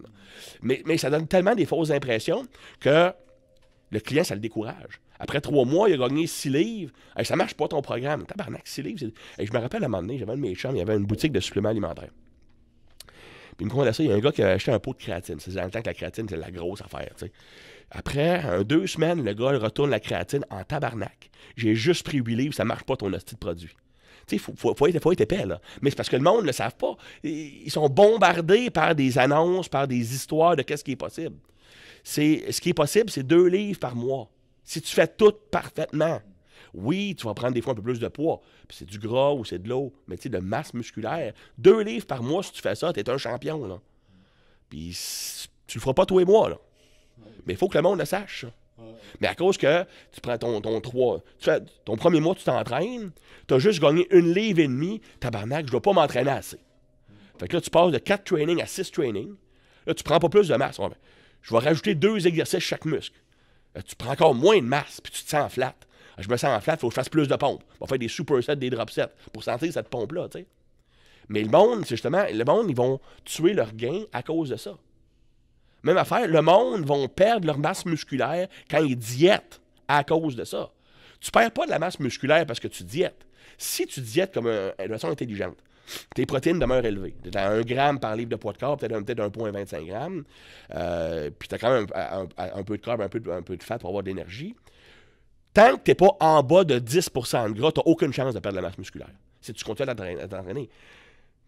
Mais, mais ça donne tellement des fausses impressions que le client, ça le décourage. Après trois mois, il a gagné six livres. Ça ça marche pas ton programme. Tabarnak, six livres. je me rappelle à un moment donné, j'avais un mes il y avait une boutique de suppléments alimentaires. Puis il me à ça, il y a un gars qui a acheté un pot de créatine. C'est dans le temps que la créatine, c'est la grosse affaire. Après deux semaines, le gars retourne la créatine en tabarnak. J'ai juste pris huit livres, ça marche pas ton hostie de produit. Il faut, faut, être, faut, épais, Mais c'est parce que le monde ne le savent pas. Ils sont bombardés par des annonces, par des histoires de qu'est-ce qui est possible c'est ce qui est possible, c'est deux livres par mois. Si tu fais tout parfaitement, oui, tu vas prendre des fois un peu plus de poids, puis c'est du gras ou c'est de l'eau, mais tu sais, de masse musculaire. Deux livres par mois, si tu fais ça, tu es un champion, là. Puis tu le feras pas toi et moi là. Mais il faut que le monde le sache. Mais à cause que tu prends ton, ton tu ton premier mois, tu t'entraînes, tu as juste gagné une livre et demie, tabarnak, je dois pas m'entraîner assez. Fait que là, tu passes de quatre trainings à six trainings. Là, tu prends pas plus de masse je vais rajouter deux exercices chaque muscle. Euh, tu prends encore moins de masse, puis tu te sens flat. Euh, je me sens flat, il faut que je fasse plus de pompes. On va faire des supersets, des drop sets pour sentir cette pompe-là, Mais le monde, c'est justement, le monde, ils vont tuer leur gain à cause de ça. Même affaire, le monde vont perdre leur masse musculaire quand ils diètent à cause de ça. Tu perds pas de la masse musculaire parce que tu diètes. Si tu diètes comme une façon intelligente, tes protéines demeurent élevées. Tu à 1 gramme par livre de poids de corps, peut-être peut 1,25 grammes. Euh, puis tu as quand même un, peu de corps un peu de, un peu de fat pour avoir de l'énergie. Tant que tu n'es pas en bas de 10 de gras, tu n'as aucune chance de perdre la masse musculaire. Si tu continues à t'entraîner.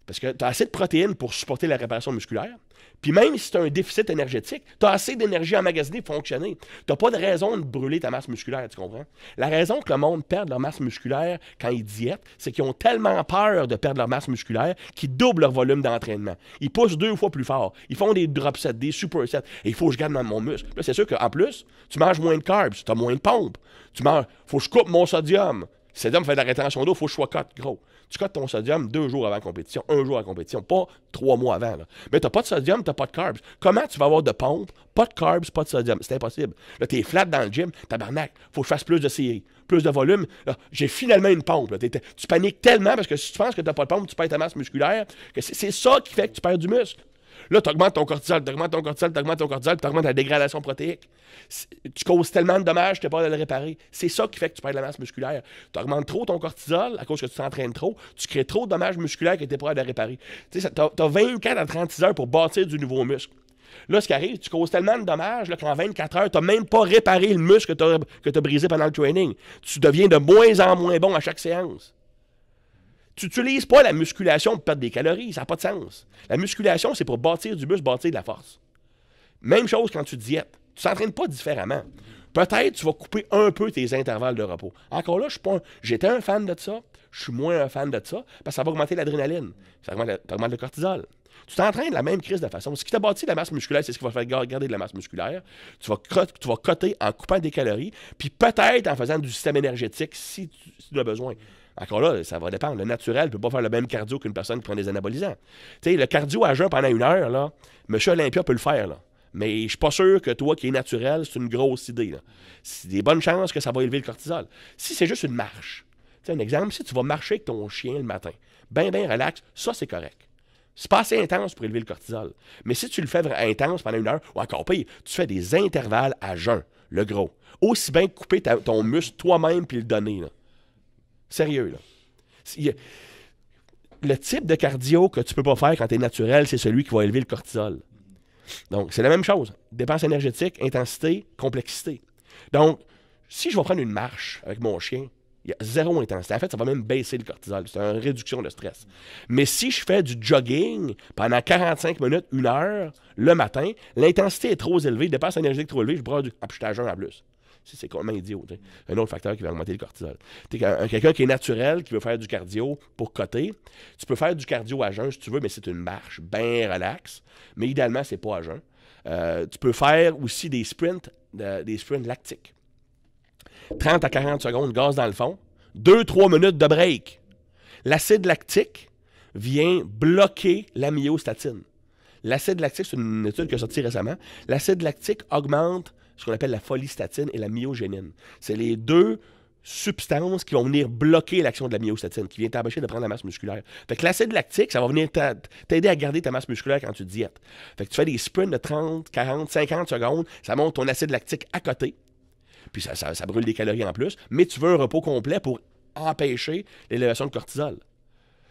Parce que tu as assez de protéines pour supporter la réparation musculaire. Puis même si tu as un déficit énergétique, tu as assez d'énergie emmagasinée pour fonctionner. Tu n'as pas de raison de brûler ta masse musculaire, tu comprends? La raison que le monde perd leur masse musculaire quand ils diètent, c'est qu'ils ont tellement peur de perdre leur masse musculaire qu'ils doublent leur volume d'entraînement. Ils poussent deux fois plus fort. Ils font des drop sets, des super Et il faut que je garde dans mon muscle. Là, c'est sûr qu'en plus, tu manges moins de carbs, tu as moins de pompes. Tu manges, faut que je coupe mon sodium. Le sodium fait de la rétention d'eau, faut que je sois gros. Tu cotes ton sodium deux jours avant la compétition, un jour avant la compétition, pas trois mois avant. Là. Mais n'as pas de sodium, tu n'as pas de carbs. Comment tu vas avoir de pompe, pas de carbs, pas de sodium? C'est impossible. Là, es flat dans le gym, tabarnak, faut que je fasse plus de séries, plus de volume. J'ai finalement une pompe. tu paniques tellement parce que si tu penses que tu n'as pas de pompe, tu perds ta masse musculaire. que C'est ça qui fait que tu perds du muscle. Là, tu augmentes ton cortisol, tu augmentes ton cortisol, tu augmentes ton cortisol, tu augmentes la dégradation protéique. Tu causes tellement de dommages, tu n'es pas de le réparer. C'est ça qui fait que tu perds de la masse musculaire. Tu augmentes trop ton cortisol à cause que tu t'entraînes trop. Tu crées trop de dommages musculaires que tu n'es pas de réparer. Tu sais, as, 24 à 36 heures pour bâtir du nouveau muscle. Là, ce qui arrive, tu causes tellement de dommages qu'en 24 heures, tu n'as même pas réparé le muscle que tu as, brisé pendant le training. Tu deviens de moins en moins bon à chaque séance. Tu n'utilises pas la musculation pour perdre des calories, ça n'a pas de sens. La musculation, c'est pour bâtir du muscle, bâtir de la force. Même chose quand tu diètes. Tu t'entraînes pas différemment. Peut-être tu vas couper un peu tes intervalles de repos. Encore là, je suis pas j'étais un fan de ça, je suis moins un fan de ça, parce que ça va augmenter l'adrénaline, ça augmente, le, cortisol. Tu t'entraînes de la même crise de façon. Ce qui t'a bâti de la masse musculaire, c'est ce qui va faire garder de la masse musculaire. Tu vas, coter en coupant des calories, puis peut-être en faisant du système énergétique si tu as besoin. Encore là, ça va dépendre. Le naturel ne peut pas faire le même cardio qu'une personne qui prend des anabolisants. Tu sais, le cardio à jeun pendant une heure, là, Monsieur Olympia peut le faire, là. Mais je suis pas sûr que toi qui es naturel, c'est une grosse idée. C'est des bonnes chances que ça va élever le cortisol. Si c'est juste une marche, tu un exemple, si tu vas marcher avec ton chien le matin, ben, ben relax, ça c'est correct. C'est pas assez intense pour élever le cortisol. Mais si tu le fais intense pendant une heure, ou encore pire, tu fais des intervalles à jeun, le gros. Aussi bien couper ton muscle toi-même puis le donner. Là. Sérieux, là. Le type de cardio que tu peux pas faire quand tu es naturel, c'est celui qui va élever le cortisol. Donc, c'est la même chose. Dépense énergétique, intensité, complexité. Donc, si je vais prendre une marche avec mon chien, il y a zéro intensité. En fait, ça va même baisser le cortisol. C'est une réduction de stress. Mais si je fais du jogging pendant 45 minutes, une heure, le matin, l'intensité est trop élevée, dépense énergétique trop élevée, je prends du... Ah, je en plus. C'est complètement idiot. Un autre facteur qui va augmenter le cortisol. Quelqu'un qui est naturel, qui veut faire du cardio pour coter, tu peux faire du cardio à jeun si tu veux, mais c'est une marche bien relaxe. Mais idéalement, c'est pas à jeun. Euh, tu peux faire aussi des sprints, des sprints lactiques. 30 à 40 secondes, gaz dans le fond. 2-3 minutes de break. L'acide lactique vient bloquer la myostatine. L'acide lactique, c'est une étude qui est sortie récemment. L'acide lactique augmente ce qu'on appelle la folistatine et la myogénine. C'est les deux substances qui vont venir bloquer l'action de la myostatine, qui vient t'empêcher de prendre la masse musculaire. Fait que l'acide lactique, ça va venir t'aider à garder ta masse musculaire quand tu diètes. Fait que tu fais des sprints de 30, 40, 50 secondes, ça monte ton acide lactique à côté, puis ça, ça brûle des calories en plus, mais tu veux un repos complet pour empêcher l'élévation de cortisol.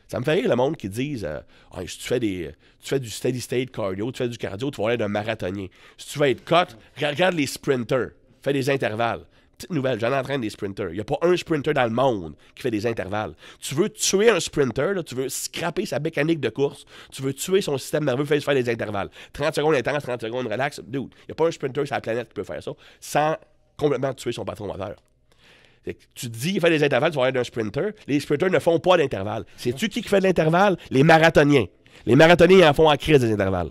Ça me fait rire le monde qui disent euh, ah, si tu fais, des, tu fais du steady state cardio, tu fais du cardio, tu vas être un marathonnier. Si tu veux être cut, regarde les sprinters, fais des intervalles. Petite nouvelle, j'en entraîne des sprinters. Il n'y a pas un sprinter dans le monde qui fait des intervalles. Tu veux tuer un sprinter, tu veux scraper sa mécanique de course, tu veux tuer son système nerveux, fais faire des intervalles. 30 secondes intense, 30 secondes relax. Dude, il n'y a pas un sprinter sur la planète qui peut faire ça sans complètement tuer son patron moteur tu te dis il fait des intervalles, tu vas être un sprinter. Les sprinters ne font pas d'intervalles. cest tu qui fait de l'intervalle? Les marathoniens. Les marathoniens en font en crise des intervalles.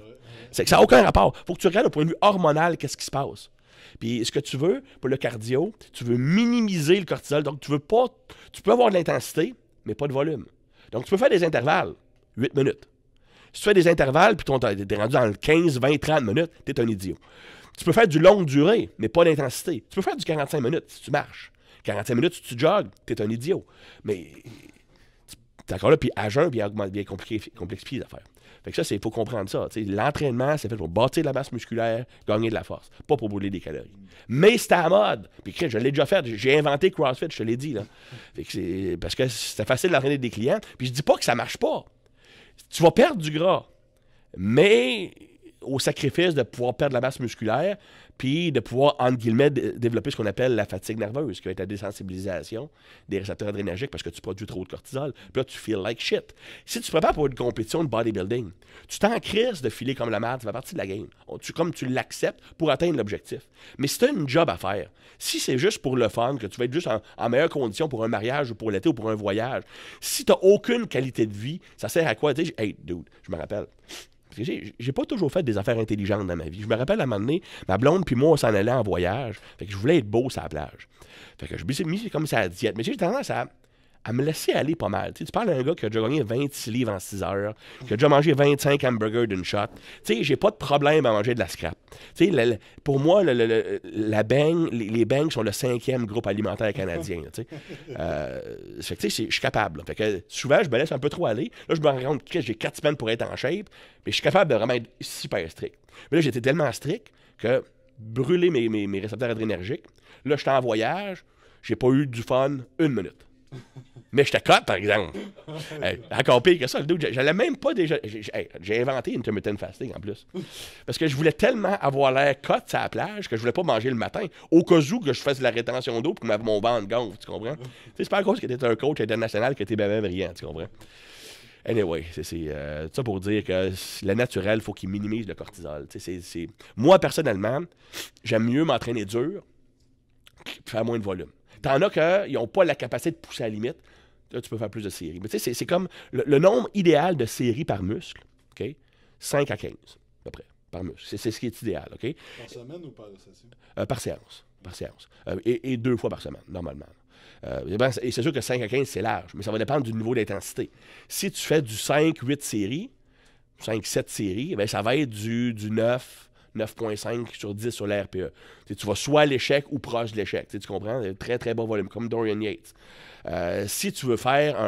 C'est ça n'a aucun rapport. faut que tu regardes au point de vue hormonal qu'est-ce qui se passe. Puis ce que tu veux pour le cardio, tu veux minimiser le cortisol. Donc tu veux pas. Tu peux avoir de l'intensité, mais pas de volume. Donc tu peux faire des intervalles, 8 minutes. Si tu fais des intervalles, puis tu es rendu dans le 15, 20, 30 minutes, tu es un idiot. Tu peux faire du longue durée, mais pas d'intensité. Tu peux faire du 45 minutes si tu marches. 45 minutes, tu jogues, t'es un idiot. Mais t'es encore là, puis à jeun, puis bien complexifié les affaires. Fait que ça, c'est faut comprendre ça. L'entraînement, c'est fait pour bâtir de la masse musculaire, gagner de la force, pas pour brûler des calories. Mais c'est à la mode. Puis je l'ai déjà fait. J'ai inventé CrossFit, je te l'ai dit. Là. Fait parce que c'est facile d'entraîner des clients. Puis je dis pas que ça marche pas. Tu vas perdre du gras. Mais au sacrifice de pouvoir perdre la masse musculaire, puis de pouvoir, entre guillemets, développer ce qu'on appelle la fatigue nerveuse, qui va être la désensibilisation des récepteurs adrénergiques parce que tu produis trop de cortisol. Puis là, tu feel like shit. Si tu te prépares pour une compétition de bodybuilding, tu t'en crises de filer comme la merde, ça fait partie de la game. Tu, comme tu l'acceptes pour atteindre l'objectif. Mais si tu as une job à faire, si c'est juste pour le fun, que tu vas être juste en, meilleure condition pour un mariage ou pour l'été ou pour un voyage, si tu n'as aucune qualité de vie, ça sert à quoi? Hey, dude, je me rappelle, j'ai pas toujours fait des affaires intelligentes dans ma vie. Je me rappelle à un moment donné, ma blonde puis moi, on s'en allait en voyage. Fait que je voulais être beau sur la plage. Fait que je me suis mis comme ça à la diète. Mais j'ai tendance à à me laisser aller pas mal. tu parles d'un gars qui a déjà gagné 26 livres en 6 heures, qui a déjà mangé 25 hamburgers d'une shot. Tu sais, j'ai pas de problème à manger de la scrap. Tu sais, pour moi, la bang, les, bangs sont le cinquième groupe alimentaire canadien. Tu euh, fait je suis capable. Fait que souvent, je me laisse un peu trop aller. Là, je me rends compte que j'ai 4 semaines pour être en shape, mais je suis capable de vraiment être super strict. Mais là, j'étais tellement strict que brûler mes, récepteurs adrénergiques. Là, j'étais en voyage, j'ai pas eu du fun une minute. Mais je te cote, par exemple. encore pire que ça, le j'allais même pas déjà. J'ai inventé intermittent fasting en plus. Parce que je voulais tellement avoir l'air cote à la plage que je voulais pas manger le matin. Au cas où que je fasse de la rétention d'eau pour que mon de gonfle, tu comprends? c'est pas à cause que t'es un coach international que t'es bien brillant, tu comprends? Anyway, c'est euh, ça pour dire que le naturel, faut qu'il minimise le cortisol. Moi, personnellement, j'aime mieux m'entraîner dur, faire moins de volume. T'en as qu'ils n'ont pas la capacité de pousser à la limite. Là, tu peux faire plus de séries. Mais tu sais, c'est comme le, nombre idéal de séries par muscle, OK? 5 à 15, à peu près, par muscle. C'est ce qui est idéal, OK? Par semaine ou par session? Euh, par séance. Par séance. Euh, et, deux fois par semaine, normalement. Euh, ben, et c'est sûr que 5 à 15, c'est large, mais ça va dépendre du niveau d'intensité. Si tu fais du 5-8 séries, 5-7 séries, eh bien, ça va être du, du 9 9.5 sur 10 sur la e. tu vas soit à l'échec ou proche de l'échec. Tu comprends? Euh, très, très bon volume, comme Dorian Yates. Euh, si tu veux faire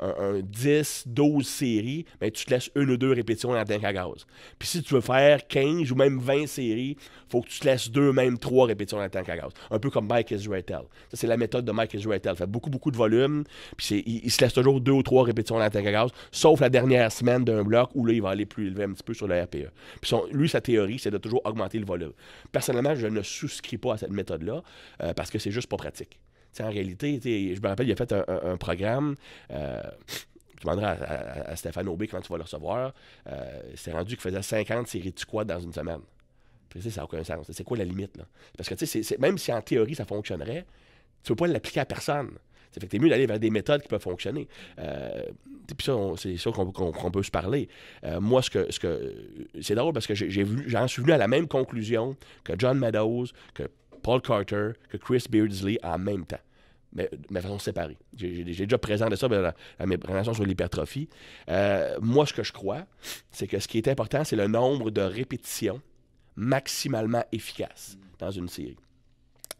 un, 10, 12 séries, ben, tu te laisses une ou deux répétitions dans la tank à gaz. Puis si tu veux faire 15 ou même 20 séries, faut que tu te laisses deux, même trois répétitions dans la tank à gaz. Un peu comme Mike Israel. Ça, c'est la méthode de Mike Il Fait beaucoup, beaucoup de volume. Puis il, se laisse toujours deux ou trois répétitions dans la tank à gaz, sauf la dernière semaine d'un bloc où là, il va aller plus élevé un petit peu sur la RPE. Puis lui, sa théorie, c'est de augmenter le volume. Personnellement, je ne souscris pas à cette méthode-là euh, parce que c'est juste pas pratique. c'est en réalité, je me rappelle, il a fait un, programme. Euh, tu à, Stéphane Aubé quand tu vas le recevoir. Euh, c'est rendu qu'il faisait 50 séries de quoi dans une semaine. ça n'a aucun sens. C'est quoi la limite? Parce que tu sais même si en théorie ça fonctionnerait, tu ne peux pas l'appliquer à personne. Ça fait que t'es mieux d'aller vers des méthodes qui peuvent fonctionner. Euh, puis ça, c'est sûr qu'on peut se parler. Euh, moi, ce que, ce que, c'est drôle parce que j'en suis venu à la même conclusion que John Meadows, que Paul Carter, que Chris Beardsley en même temps. Mais, de façon séparée. J'ai déjà présenté ça dans, mes présentations sur l'hypertrophie. Euh, moi, ce que je crois, c'est que ce qui est important, c'est le nombre de répétitions maximalement efficaces dans une série.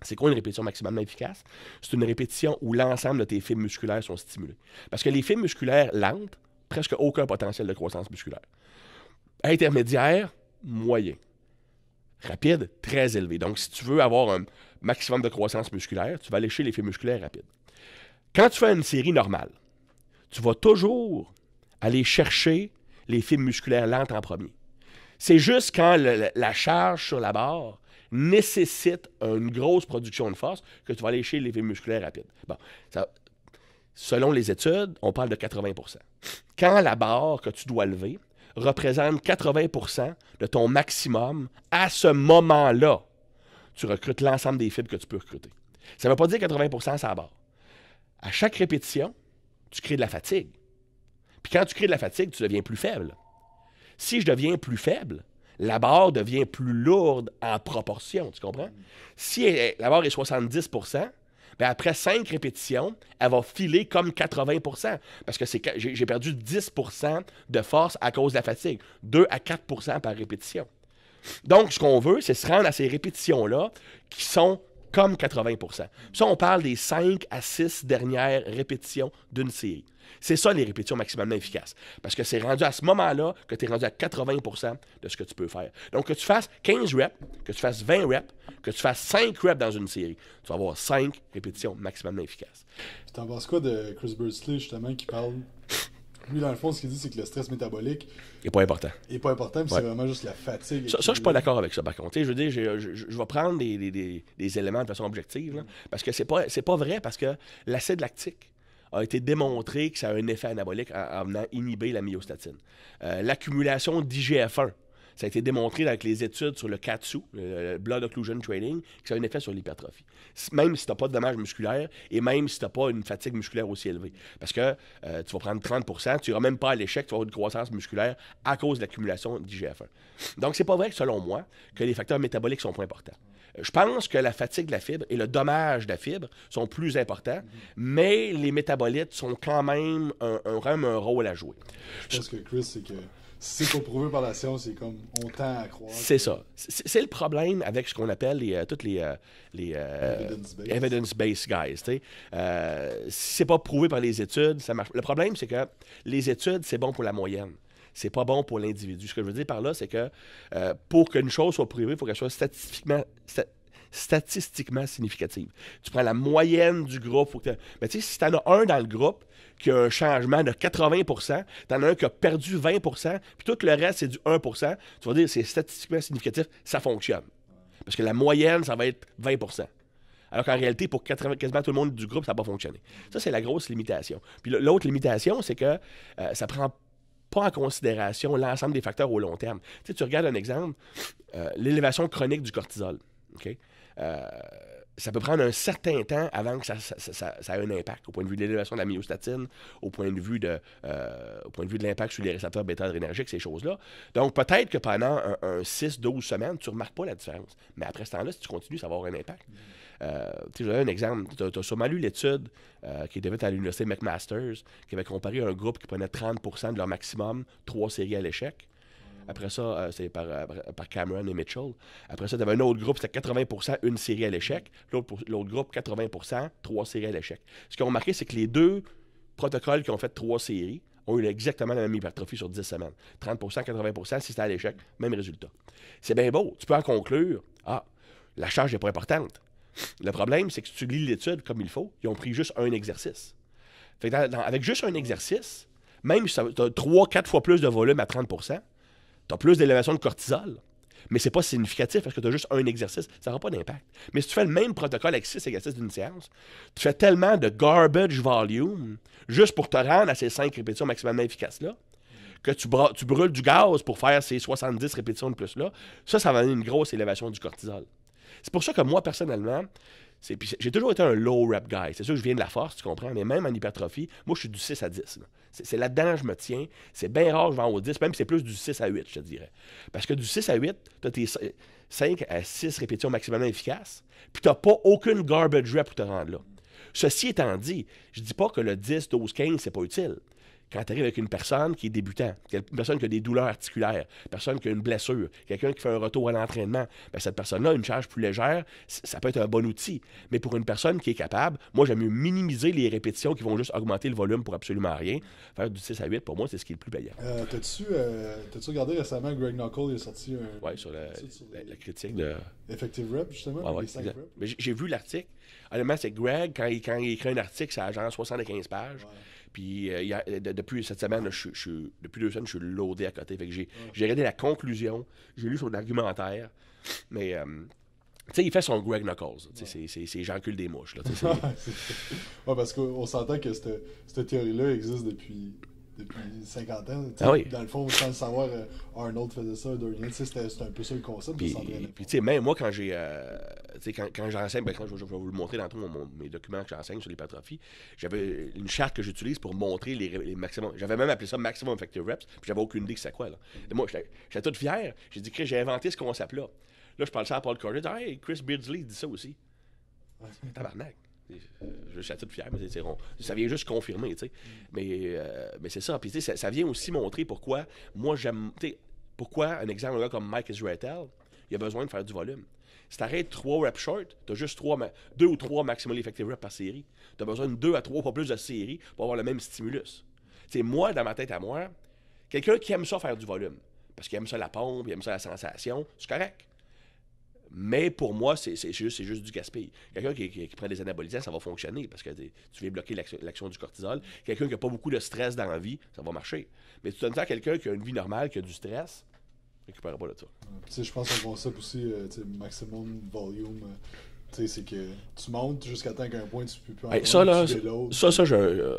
C'est quoi une répétition maximum efficace? C'est une répétition où l'ensemble de tes fibres musculaires sont stimulés. Parce que les fibres musculaires lentes, presque aucun potentiel de croissance musculaire. Intermédiaire, moyen. Rapide, très élevé. Donc, si tu veux avoir un maximum de croissance musculaire, tu vas lécher les fibres musculaires rapides. Quand tu fais une série normale, tu vas toujours aller chercher les fibres musculaires lentes en premier. C'est juste quand la charge sur la barre nécessite une grosse production de force que tu vas aller chez l'effet musculaire rapide. Bon, selon les études, on parle de 80 Quand la barre que tu dois lever représente 80 de ton maximum à ce moment-là, tu recrutes l'ensemble des fibres que tu peux recruter. Ça ne veut pas dire 80 la barre. À chaque répétition, tu crées de la fatigue. Puis quand tu crées de la fatigue, tu deviens plus faible. Si je deviens plus faible, la barre devient plus lourde en proportion, tu comprends? Si la barre est 70 ben, après 5 répétitions, elle va filer comme 80 parce que j'ai perdu 10 de force à cause de la fatigue. 2 à 4 par répétition. Donc, ce qu'on veut, c'est se rendre à ces répétitions-là qui sont comme 80 Ça, on parle des 5 à 6 dernières répétitions d'une série. C'est ça les répétitions maximum efficaces. Parce que c'est rendu à ce moment-là que tu es rendu à 80 de ce que tu peux faire. Donc, que tu fasses 15 reps, que tu fasses 20 reps, que tu fasses 5 reps dans une série, tu vas avoir 5 répétitions maximum efficaces. Tu t'en penses quoi de Chris Bursley, justement, qui parle lui, dans le fond, ce qu'il dit, c'est que le stress métabolique. Est pas important. Est pas important, c'est vraiment juste la fatigue. Ça, je suis pas d'accord avec ça, par contre. je veux dire, je, vais prendre des, éléments de façon objective, parce que c'est pas, pas vrai, parce que l'acide lactique a été démontré que ça a un effet anabolique en, venant inhiber la myostatine. Euh, l'accumulation d'IGF-1 ça a été démontré avec les études sur le katsu, le blood occlusion training, que ça a un effet sur l'hypertrophie. Même si tu n'as pas de dommages musculaires et même si tu n'as pas une fatigue musculaire aussi élevée. Parce que euh, tu vas prendre 30 tu n'iras même pas à l'échec, tu vas avoir une croissance musculaire à cause de l'accumulation d'IGF-1. Donc, c'est pas vrai, selon moi, que les facteurs métaboliques sont pas importants. Euh, je pense que la fatigue de la fibre et le dommage de la fibre sont plus importants, mais les métabolites sont quand même un, un rôle à jouer. Je pense que Chris, c'est que c'est prouvé par la science, c'est comme on tend à croire. C'est ça. C'est le problème avec ce qu'on appelle les, euh, toutes les, euh, euh, les evidence-based sais. guys. c'est pas prouvé par les études, ça marche. Le problème, c'est que les études, c'est bon pour la moyenne. C'est pas bon pour l'individu. Ce que je veux dire par là, c'est que pour qu'une chose soit prouvée, il faut qu'elle soit statistiquement, significative. Tu prends la moyenne du groupe. Mais tu sais, si tu as un dans le groupe qui a un changement de 80 t'en as un qui a perdu 20 puis tout le reste, c'est du 1 tu vas dire, c'est statistiquement significatif, ça fonctionne. Parce que la moyenne, ça va être 20 alors qu'en réalité, pour 80, quasiment tout le monde du groupe, ça n'a pas fonctionné. Ça, c'est la grosse limitation. Puis l'autre limitation, c'est que euh, ça prend pas en considération l'ensemble des facteurs au long terme. Tu, sais, tu regardes un exemple, euh, l'élévation chronique du cortisol. OK? Euh, ça peut prendre un certain temps avant que ça, ait un impact au point de vue de l'élévation de la myostatine, au point de vue de, euh, point de, vue de l'impact sur les récepteurs bêta-adrénergiques, ces choses-là. Donc, peut-être que pendant un, 6-12 semaines, tu ne remarques pas la différence. Mais après ce temps-là, si tu continues, ça va avoir un impact. Euh, tu un exemple. Tu as, sûrement lu l'étude euh, qui était faite à l'Université McMaster's, qui avait comparé un groupe qui prenait 30 de leur maximum, trois séries à l'échec, après ça, euh, c'est euh, par, Cameron et Mitchell. Après ça, tu avais un autre groupe, c'était 80 une série à l'échec. L'autre groupe, 80 trois séries à l'échec. Ce ont remarqué, c'est que les deux protocoles qui ont fait trois séries ont eu exactement la même hypertrophie sur 10 semaines. 30 80 si c'était à l'échec, même résultat. C'est bien beau. Tu peux en conclure, ah, la charge n'est pas importante. Le problème, c'est que si tu lis l'étude comme il faut, ils ont pris juste un exercice. avec juste un exercice, même si tu as 3-4 fois plus de volume à 30 tu as plus d'élévation de cortisol, mais c'est pas significatif parce que tu as juste un exercice, ça n'aura pas d'impact. Mais si tu fais le même protocole avec 6 exercices d'une séance, tu fais tellement de garbage volume juste pour te rendre à ces 5 répétitions maximum efficaces-là que tu, tu, brûles du gaz pour faire ces 70 répétitions de plus-là. Ça, ça va donner une grosse élévation du cortisol. C'est pour ça que moi, personnellement, j'ai toujours été un low rep guy. C'est sûr que je viens de la force, tu comprends, mais même en hypertrophie, moi, je suis du 6 à 10. C'est là-dedans que je me tiens. C'est bien rare que je vende au 10, même si c'est plus du 6 à 8, je te dirais. Parce que du 6 à 8, tu as tes 5 à 6 répétitions maximum efficaces, puis tu n'as pas aucune garbage rep pour te rendre là. Ceci étant dit, je ne dis pas que le 10, 12, 15, n'est pas utile quand tu arrives avec une personne qui est débutant, une personne qui a des douleurs articulaires, une personne qui a une blessure, quelqu'un qui fait un retour à l'entraînement, ben, cette personne-là, une charge plus légère, ça peut être un bon outil. Mais pour une personne qui est capable, moi, j'aime mieux minimiser les répétitions qui vont juste augmenter le volume pour absolument rien. Faire du 6 à 8, pour moi, c'est ce qui est le plus payant. Euh, euh, t'as-tu regardé récemment Greg Knuckle, il a sorti un. sur, la, critique de. Effective Rep, justement. Ouais, ouais, Mais j'ai vu l'article. Honnêtement, c'est Greg, quand il, écrit un article, ça a genre 75 pages. Puis euh, depuis cette semaine, depuis deux semaines, je suis loadé à côté. Fait que j'ai, regardé la conclusion, j'ai lu son argumentaire, mais. Euh, tu sais, il fait son Greg Knuckles. C'est, c'est, j'encule des mouches. Là, ouais, parce qu'on s'entend que cette théorie-là existe depuis depuis 50 ans. Ah dans le fond, sans le savoir, euh, Arnold faisait ça, Dorian. C'était un peu ça le concept. Puis, puis tu sais, même moi, quand j'ai. Euh, quand, j'enseigne, quand ben, je, vais vous le montrer dans tous mes documents que j'enseigne sur l'hypertrophie, j'avais une charte que j'utilise pour montrer les, les maximums. J'avais même appelé ça maximum effective reps, puis j'avais aucune idée que c'est quoi. Là. moi, j'étais tout fier. J'ai dit, j'ai inventé ce concept-là. Là, je parle ça à Paul Corday. Hey, Chris Beardsley dit ça aussi. Tabarnak. Je suis à fier, mais c'est, ça vient juste confirmer, tu sais. Mais, euh, mais c'est ça. Puis, ça, vient aussi montrer pourquoi moi, j'aime. pourquoi un exemple, un comme Mike Israel, il a besoin de faire du volume. Si t'arrêtes trois reps short, t'as juste trois, deux ou trois maximum effective reps par série. T'as besoin de deux à trois, pas plus de séries pour avoir le même stimulus. Tu moi, dans ma tête à moi, quelqu'un qui aime ça faire du volume, parce qu'il aime ça la pompe, il aime ça la sensation, c'est correct. Mais pour moi, c'est juste, juste, du gaspillage. Quelqu'un qui, qui, prend des anabolisants, ça va fonctionner parce que tu viens bloquer l'action du cortisol. Quelqu'un qui n'a pas beaucoup de stress dans la vie, ça va marcher. Mais tu donnes ça à quelqu'un qui a une vie normale, qui a du stress, récupère récupérera pas de ça. je pense qu'on concept ça aussi, maximum volume. tu c'est que tu montes jusqu'à temps un point tu peux plus en l'autre. ça, là, ça, ça, je. Euh,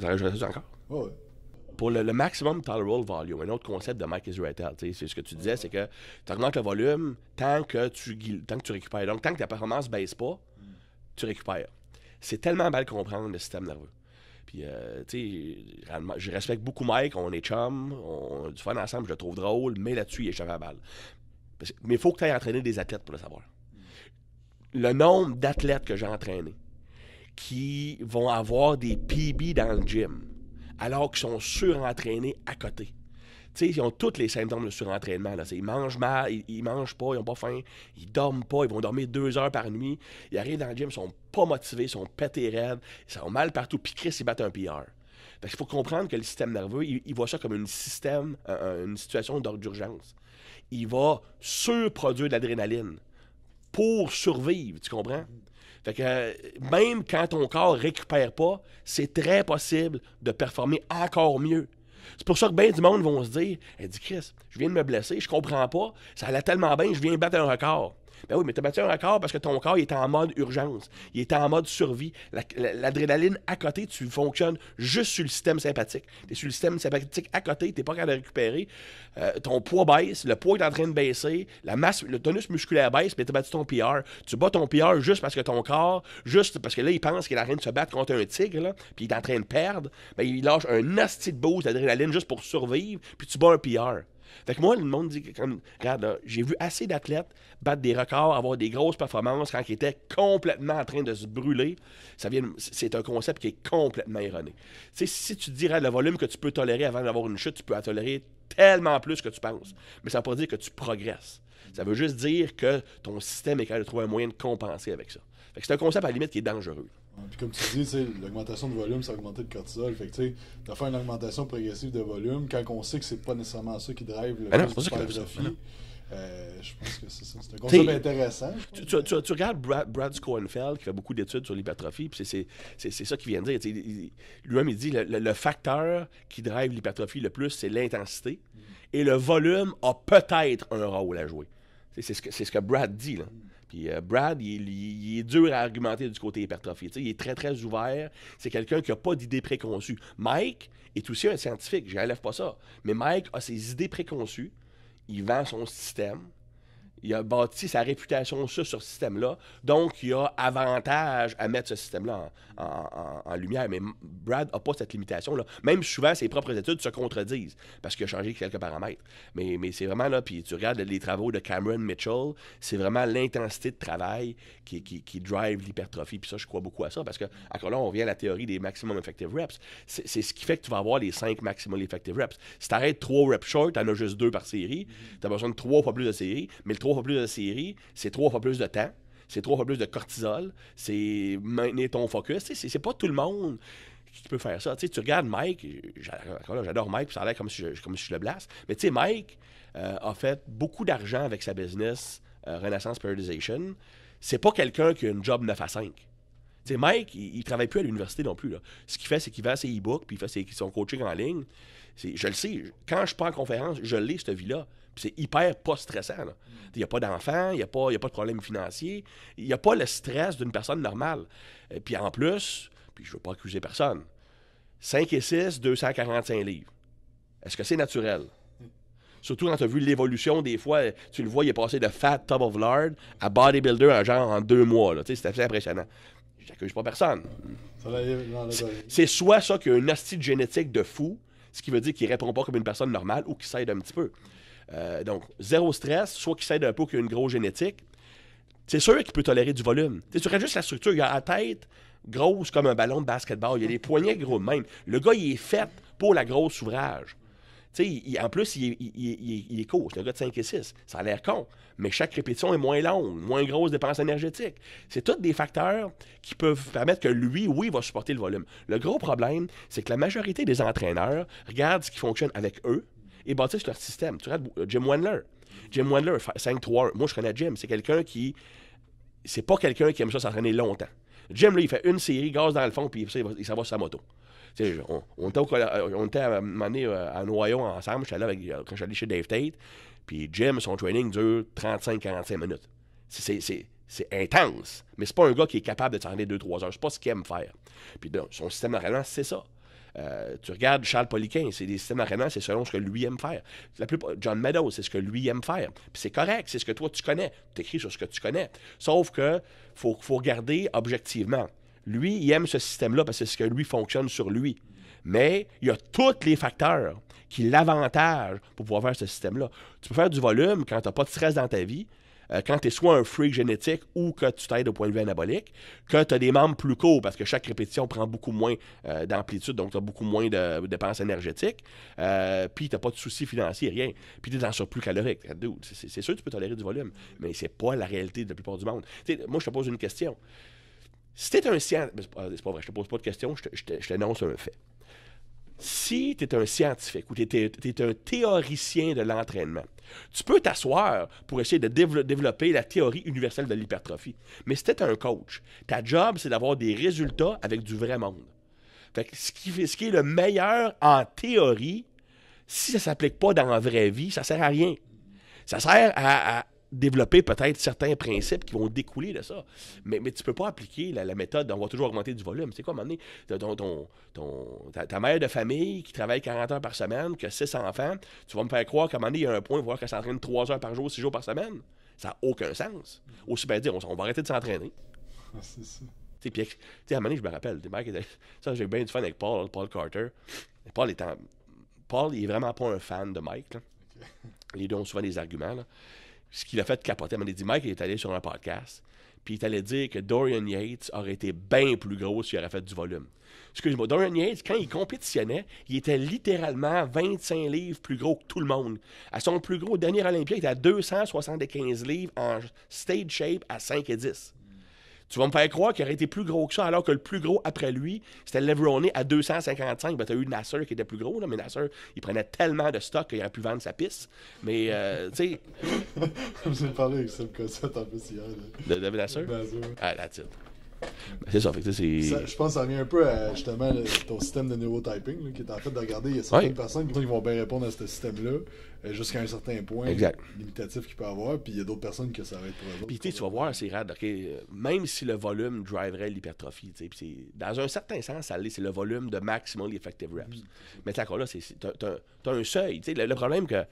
T'as encore? Ouais pour le, le, maximum tolerable volume, un autre concept de Mike Israel, c'est ce que tu disais, c'est que tu augmentes le volume tant que tu, tant que tu récupères. Donc, tant que ta performance ne baisse pas, tu récupères. C'est tellement mal comprendre le système nerveux. Puis, euh, tu sais, je respecte beaucoup Mike, on est chum, on a du fun ensemble, je le trouve drôle, mais là-dessus, il est cheval à balle. Mais il faut que tu ailles entraîner des athlètes pour le savoir. Le nombre d'athlètes que j'ai entraînés qui vont avoir des PB dans le gym, alors qu'ils sont surentraînés à côté. T'sais, ils ont tous les symptômes de surentraînement. Là. Ils mangent mal, ils, mangent pas, ils n'ont pas faim, ils dorment pas, ils vont dormir deux heures par nuit. Ils arrivent dans le gym, ils sont pas motivés, ils sont pétés raides, ils sont mal partout, puis Chris, ils battent un PR. il faut comprendre que le système nerveux, il, voit ça comme une, système, une situation d'ordre d'urgence. Il va surproduire de l'adrénaline pour survivre, tu comprends? Fait que euh, même quand ton corps récupère pas, c'est très possible de performer encore mieux. C'est pour ça que bien du monde vont se dire eh, dit Chris, je viens de me blesser, je comprends pas, ça allait tellement bien, je viens battre un record. Ben oui, mais tu as battu un record parce que ton corps est en mode urgence. Il est en mode survie. L'adrénaline à côté, tu fonctionnes juste sur le système sympathique. T'es sur le système sympathique à côté, t'es pas capable de récupérer. Euh, ton poids baisse, le poids est en train de baisser, la masse, le tonus musculaire baisse, mais t'as battu ton PR. Tu bats ton PR juste parce que ton corps, juste parce que là, il pense qu'il est en train de se battre contre un tigre, puis il est en train de perdre. Ben, il lâche un nasty de boost d'adrénaline juste pour survivre, puis tu bats un PR. Fait que moi, le monde dit, comme, regarde, j'ai vu assez d'athlètes battre des records, avoir des grosses performances quand ils étaient complètement en train de se brûler. Ça vient, c'est un concept qui est complètement erroné. c'est si tu dirais le volume que tu peux tolérer avant d'avoir une chute, tu peux tolérer tellement plus que tu penses. Mais ça ne veut pas dire que tu progresses. Ça veut juste dire que ton système est capable de trouver un moyen de compenser avec ça. c'est un concept à la limite qui est dangereux comme tu dis, l'augmentation de volume, c'est augmenter le cortisol. Fait que tu as fait une augmentation progressive de volume quand on sait que c'est pas nécessairement ça qui drive l'hypertrophie, ben ben euh, je pense que c'est C'est un concept intéressant. Tu, regardes Brad, Schoenfeld qui fait beaucoup d'études sur l'hypertrophie, puis c'est ça qu'il vient de dire. Lui-même, il dit le, le, facteur qui drive l'hypertrophie le plus, c'est l'intensité, mm. et le volume a peut-être un rôle à jouer. C'est ce, que, ce que Brad dit. Là. Mm. Puis euh, Brad, il, est dur à argumenter du côté hypertrophie. il est très, très ouvert. C'est quelqu'un qui n'a pas d'idées préconçues. Mike est aussi un scientifique, je n'enlève pas ça. Mais Mike a ses idées préconçues. Il vend son système. Il a bâti sa réputation sur ce système-là. Donc, il a avantage à mettre ce système-là en, lumière. Mais Brad n'a pas cette limitation-là. Même souvent, ses propres études se contredisent parce qu'il a changé quelques paramètres. Mais, mais c'est vraiment là, puis tu regardes les travaux de Cameron Mitchell, c'est vraiment l'intensité de travail qui, qui, drive l'hypertrophie. Puis ça, je crois beaucoup à ça parce que, encore là, on vient à la théorie des maximum effective reps. C'est ce qui fait que tu vas avoir les cinq maximum effective reps. Si tu arrêtes trois reps short, tu en as juste deux par série. Tu as besoin de trois fois plus de séries, mais le fois plus de séries, c'est trois fois plus de temps, c'est trois fois plus de cortisol, c'est maintenir ton focus. C'est pas tout le monde qui peut faire ça. tu regardes Mike, j'adore Mike, ça a l'air comme, si comme, je le blasse, mais tu sais, Mike euh, a fait beaucoup d'argent avec sa business euh, Renaissance Periodization. C'est pas quelqu'un qui a une job 9 à 5. sais, Mike, il, ne travaille plus à l'université non plus. Ce qu'il fait, c'est qu'il va ses e-books, puis il fait ses, son coaching en ligne. Je le sais, quand je pars en conférence, je lis cette vie-là c'est hyper pas stressant. Mm. Il n'y a pas d'enfant, il n'y a, pas, a pas de problème financier, il n'y a pas le stress d'une personne normale. Et puis en plus, puis je ne veux pas accuser personne, 5 et 6, 245 livres. Est-ce que c'est naturel? Mm. Surtout quand tu as vu l'évolution des fois, tu le vois, il est passé de fat tub of lard à bodybuilder en genre en deux mois. C'était assez impressionnant. J'accuse pas personne. C'est soit ça qu'il y a un hostie génétique de fou, ce qui veut dire qu'il répond pas comme une personne normale ou qu'il s'aide un petit peu. Euh, donc, zéro stress, soit qu'il s'aide un peu qu'il a une grosse génétique. C'est sûr qu'il peut tolérer du volume. tu regardes juste la structure, il a la tête grosse comme un ballon de basketball, il a les poignets gros même. Le gars, il est fait pour la grosse ouvrage. en plus, il, il est court, le gars de 5 et 6. Ça a l'air con, mais chaque répétition est moins longue, moins grosse dépense énergétique. C'est tous des facteurs qui peuvent permettre que lui, oui, va supporter le volume. Le gros problème, c'est que la majorité des entraîneurs regardent ce qui fonctionne avec eux, et bâtissent leur système. Tu regardes euh, Jim Wendler. Jim Wendler, 5-3. Moi, je connais Jim. C'est quelqu'un qui. C'est pas quelqu'un qui aime ça s'entraîner longtemps. Jim, là, il fait une série, gaz dans le fond, puis ça, il s'en va sur sa moto. On, on, était euh, on était à, m'amener euh, à Noyon ensemble, je avec, quand j'allais chez Dave Tate, puis Jim, son training dure 35-45 minutes. C'est intense, mais c'est pas un gars qui est capable de s'entraîner 2-3 heures. C'est pas ce qu'il aime faire. Puis son système d'entraînement, c'est ça. Euh, tu regardes Charles Poliquin, c'est des systèmes d'entraînement, c'est selon ce que lui aime faire. La John Meadows, c'est ce que lui aime faire. Puis c'est correct, c'est ce que toi tu connais. Tu écris sur ce que tu connais. Sauf que faut, faut regarder objectivement. Lui, il aime ce système-là parce que c'est ce que lui fonctionne sur lui. Mais il y a tous les facteurs qui l'avantagent pour pouvoir faire ce système-là. Tu peux faire du volume quand tu n'as pas de stress dans ta vie, euh, quand tu es soit un freak génétique ou que tu t'aides au point de vue anabolique, que tu as des membres plus courts parce que chaque répétition prend beaucoup moins euh, d'amplitude, donc tu as beaucoup moins de, dépenses énergétiques, euh, puis tu n'as pas de soucis financiers, rien. Puis tu es dans plus calorique. C'est sûr que tu peux tolérer du volume, mais c'est pas la réalité de la plupart du monde. moi, je te pose une question. Si tu es un scientifique, c'est pas vrai, je te pose pas de question, je t'annonce un fait si tu es un scientifique ou tu es, un théoricien de l'entraînement, tu peux t'asseoir pour essayer de développer la théorie universelle de l'hypertrophie. Mais si tu es un coach, ta job, c'est d'avoir des résultats avec du vrai monde. ce, qui, est le meilleur en théorie, si ça ne s'applique pas dans la vraie vie, ça ne sert à rien. Ça sert à, développer peut-être certains principes qui vont découler de ça. Mais, mais tu peux pas appliquer la, méthode on va toujours augmenter du volume. C'est quoi, à ton, moment donné, ta, mère de famille qui travaille 40 heures par semaine, qui a 6 enfants, tu vas me faire croire qu'à un moment donné, il y a un point, voir qu'elle s'entraîne 3 heures par jour, 6 jours par semaine. Ça n'a aucun sens. Aussi bien dire, on, va arrêter de s'entraîner. Ah, c'est ça. sais, à un moment donné, je me rappelle, ça, j'ai bien du fun avec Paul, Paul Carter. Paul est, Paul, il est vraiment pas un fan de Mike. Les deux ont souvent des arguments. Là ce qu'il a fait capoter. Il m'a dit Mike, il est allé sur un podcast, puis il est allé dire que Dorian Yates aurait été bien plus gros s'il aurait fait du volume. » moi Dorian Yates, quand il compétitionnait, il était littéralement 25 livres plus gros que tout le monde. À son plus gros dernier Olympia, il était à 275 livres en stage shape à 5 et 10. Tu vas me faire croire qu'il aurait été plus gros que ça, alors que le plus gros après lui, c'était Levrone à 255. Ben, tu as eu Nasser qui était plus gros, là, mais Nasser, il prenait tellement de stock qu'il aurait pu vendre sa piste. Mais, euh, tu sais. suis parlé avec Seb Cossette en plus hier. De, de Nasser? Ah, la tête. Ben, c'est ça, fait c'est... je pense que ça vient un peu à justement ton système de neurotyping, qui est en fait de regarder, il y a certaines personnes qui vont bien répondre à ce système-là euh, jusqu'à un certain point limitatif qu'il peut avoir, puis il y a d'autres personnes que ça va être pour eux Puis tu vas voir, c'est rare, ok, même si le volume driverait l'hypertrophie, dans un certain sens, ça c'est le volume de maximum effective reps. Mm. Mais d'accord, là, tu as, un seuil. Le, le problème que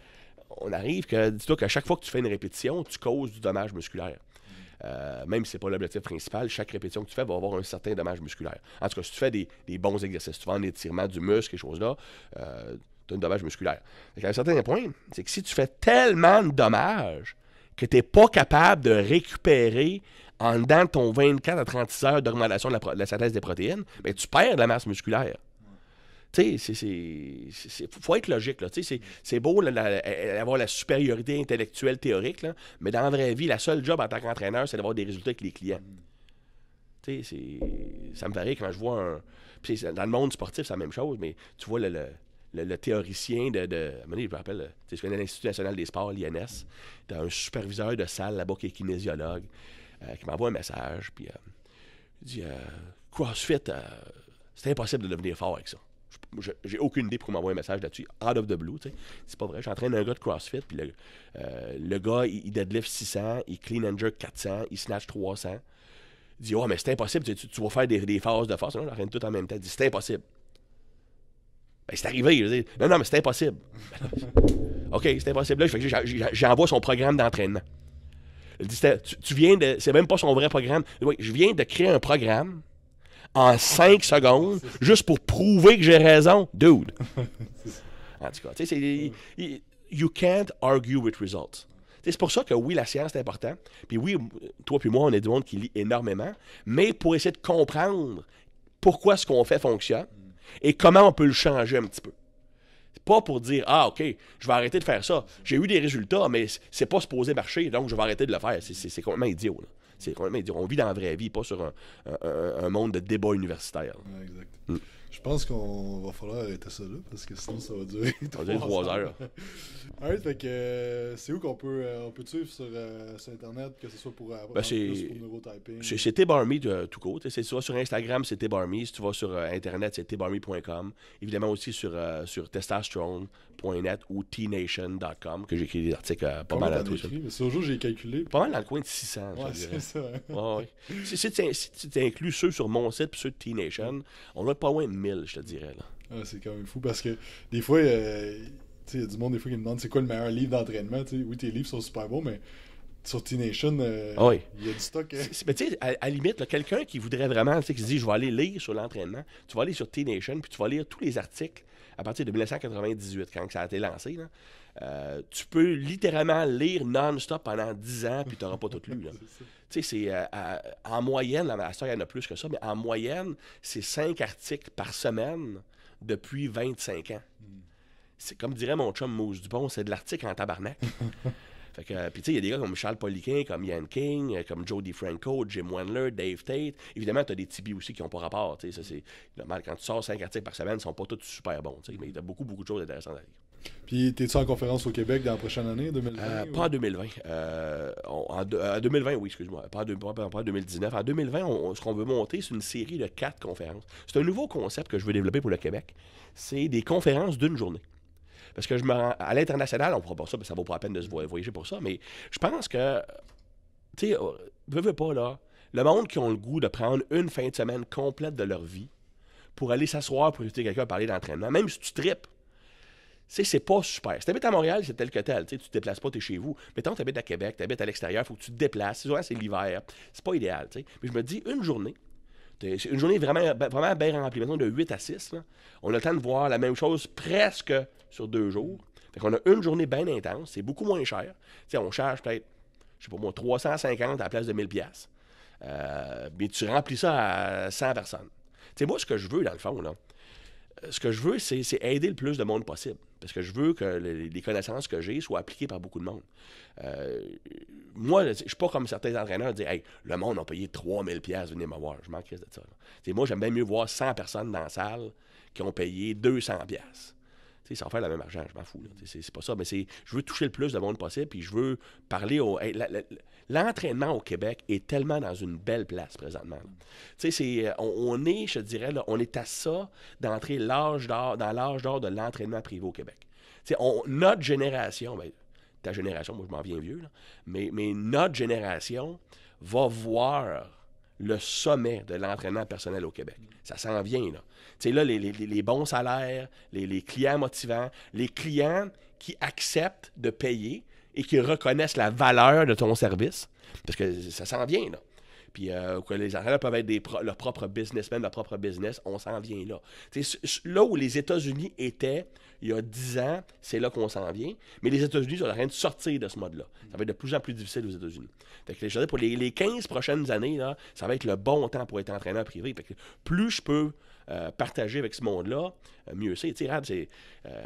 on arrive que, dis-toi qu'à chaque fois que tu fais une répétition, tu causes du dommage musculaire. Euh, même si ce n'est pas l'objectif principal, chaque répétition que tu fais va avoir un certain dommage musculaire. En tout cas, si tu fais des, bons exercices, si tu fais un étirement du muscle, et choses-là, euh, tu as un dommage musculaire. À un certain point, c'est que si tu fais tellement de dommages que tu n'es pas capable de récupérer en dedans de ton 24 à 36 heures d'augmentation de la, de la synthèse des protéines, mais ben, tu perds de la masse musculaire. Tu sais, il faut être logique. C'est beau d'avoir la, supériorité intellectuelle théorique, mais dans la vraie vie, la seule job en tant qu'entraîneur, c'est d'avoir des résultats avec les clients. Tu sais, ça me paraît quand je vois un. Puis dans le monde sportif, c'est la même chose, mais tu vois le, théoricien de, de je me rappelle, tu connais l'Institut national des sports, l'INS, t'as un superviseur de salle là-bas qui est kinésiologue, euh, qui m'envoie un message, puis euh, dit euh, CrossFit, euh, c'est impossible de devenir fort avec ça. J'ai aucune idée pour m'envoyer un message là-dessus, out of the blue. tu sais. C'est pas vrai. J'entraîne un gars de CrossFit, puis le, euh, gars, il, deadlift 600, il clean and jerk 400, il snatch 300. Il dit, oh, mais c'est impossible, tu, vas faire des, phases de force. Je on tout en même temps. Il dit, c'est impossible. Ben, c'est arrivé. Je dis, non, non, mais c'est impossible. OK, c'est impossible. Là, j'envoie son programme d'entraînement. Il dit, tu, viens de. C'est même pas son vrai programme. je viens de créer un programme en 5 secondes juste pour prouver que j'ai raison. Dude. En tout cas, tu sais, You can't argue with results. C'est pour ça que oui, la science est important. Puis oui, toi puis moi, on est du monde qui lit énormément. Mais pour essayer de comprendre pourquoi ce qu'on fait fonctionne et comment on peut le changer un petit peu. Pas pour dire Ah, OK, je vais arrêter de faire ça. J'ai eu des résultats, mais c'est pas supposé marcher, donc je vais arrêter de le faire. C'est complètement idiot. C'est quand même On vit dans la vraie vie, pas sur un, un, monde de débat universitaire. exact. Mm. Je pense qu'on va falloir arrêter ça là, parce que sinon ça va durer trois heures. Euh, c'est où qu'on peut, euh, on peut suivre euh, sur, Internet, que ce soit pour, ben, pour chez, neurotyping? C'est chez T-Barmy de tout court. tu soit sur Instagram, c'est T-Barmy. Si tu vas sur Internet, c'est T-Barmy.com. Évidemment aussi sur, sur Testosterone, .net ou tnation.com, que j'écris des articles euh, pas mal à tous. jour j'ai calculé. Pas mal dans le coin de 600, ouais, c'est ça. ouais. si, tu inclus ceux sur mon site et ceux de T-Nation, on a pas loin de 1000, je te dirais. Là. Ah, c'est quand même fou parce que des fois, euh, il y a du monde des fois qui me demande c'est quoi le meilleur livre d'entraînement. Oui, tes livres sont super beaux, mais sur T-Nation, euh, ah il y a du stock. Hein. Mais tu sais, à, la limite, quelqu'un qui voudrait vraiment, qui se dit, je vais aller lire sur l'entraînement, tu vas aller sur T-Nation, puis tu vas lire tous les articles à partir de 1998, quand ça a été lancé, euh, tu peux littéralement lire non-stop pendant 10 ans, puis tu n'auras pas tout lu. c'est euh, en moyenne, la il y en a plus que ça, mais en moyenne, c'est 5 articles par semaine depuis 25 ans. Hmm. C'est comme dirait mon chum Mousse Dupont, c'est de l'article en tabarnak. Euh, puis tu il y a des gars comme Charles Poliquin, comme Ian King, euh, comme Joe Franco, Jim Wendler, Dave Tate. Évidemment, tu as des tibis aussi qui n'ont pas rapport. Ça, c'est Quand tu sors cinq articles par semaine, ils sont pas tous super bons. Mais y a beaucoup, beaucoup de choses intéressantes à lire. Puis, t'es-tu en conférence au Québec dans la prochaine année, 2020? Euh, pas en 2020. en, 2020, oui, excuse-moi. Pas, en 2019. En 2020, ce qu'on veut monter, c'est une série de quatre conférences. C'est un nouveau concept que je veux développer pour le Québec. C'est des conférences d'une journée. Parce que je me rends, à l'international, on ne pas ça, mais ça ça vaut pas la peine de se voyager pour ça. Mais je pense que, tu sais, oh, veux, veux pas, là, le monde qui ont le goût de prendre une fin de semaine complète de leur vie pour aller s'asseoir pour écouter quelqu'un parler d'entraînement, même si tu tripes, sais, c'est pas super. Si tu habites à Montréal, c'est tel que tel. tu te déplaces pas, tu es chez vous. Mais tant que tu habites à Québec, tu habites à l'extérieur, faut que tu te déplaces. Souvent, c'est l'hiver. C'est pas idéal, Mais je me dis, une journée, c'est Une journée vraiment, ben, vraiment bien remplie, maintenant de 8 à 6. On a le temps de voir la même chose presque sur deux jours. Fait qu'on a une journée bien intense, c'est beaucoup moins cher. sais, on charge peut-être, je sais pas moi, 350 à la place de 1000 pièces. Euh, mais tu remplis ça à 100 personnes. C'est moi, ce que je veux, dans le fond, là, euh, ce que je veux, c'est aider le plus de monde possible. Parce que je veux que les, connaissances que j'ai soient appliquées par beaucoup de monde. Euh, moi, je ne suis pas comme certains entraîneurs qui disent Hey, le monde a payé 3000 pièces venez me voir. Je m'en crise de ça. Moi, j'aime bien mieux voir 100 personnes dans la salle qui ont payé 200 pièces ça va faire le même argent, je m'en fous. C'est pas ça. Mais c'est, je veux toucher le plus de monde possible, puis je veux parler au. l'entraînement au Québec est tellement dans une belle place présentement. Euh, on, est, je dirais, là, on est à ça d'entrer dans l'âge d'or de l'entraînement privé au Québec. On, notre génération, ben, ta génération, moi je m'en viens vieux, mais, mais notre génération va voir le sommet de l'entraînement personnel au Québec. Ça s'en vient, là. Tu sais, là, les, bons salaires, les, les, clients motivants, les clients qui acceptent de payer et qui reconnaissent la valeur de ton service, parce que ça s'en vient, là puis euh, les entraîneurs peuvent être leur propre businessmen, leur propre business, on s'en vient là. Là où les États-Unis étaient il y a 10 ans, c'est là qu'on s'en vient, mais les États-Unis sont en train de sortir de ce mode-là. Ça va être de plus en plus difficile aux États-Unis. pour les, 15 prochaines années, là, ça va être le bon temps pour être entraîneur privé. que plus je peux euh, partager avec ce monde-là, euh, mieux c'est. Tu sais, c'est, euh,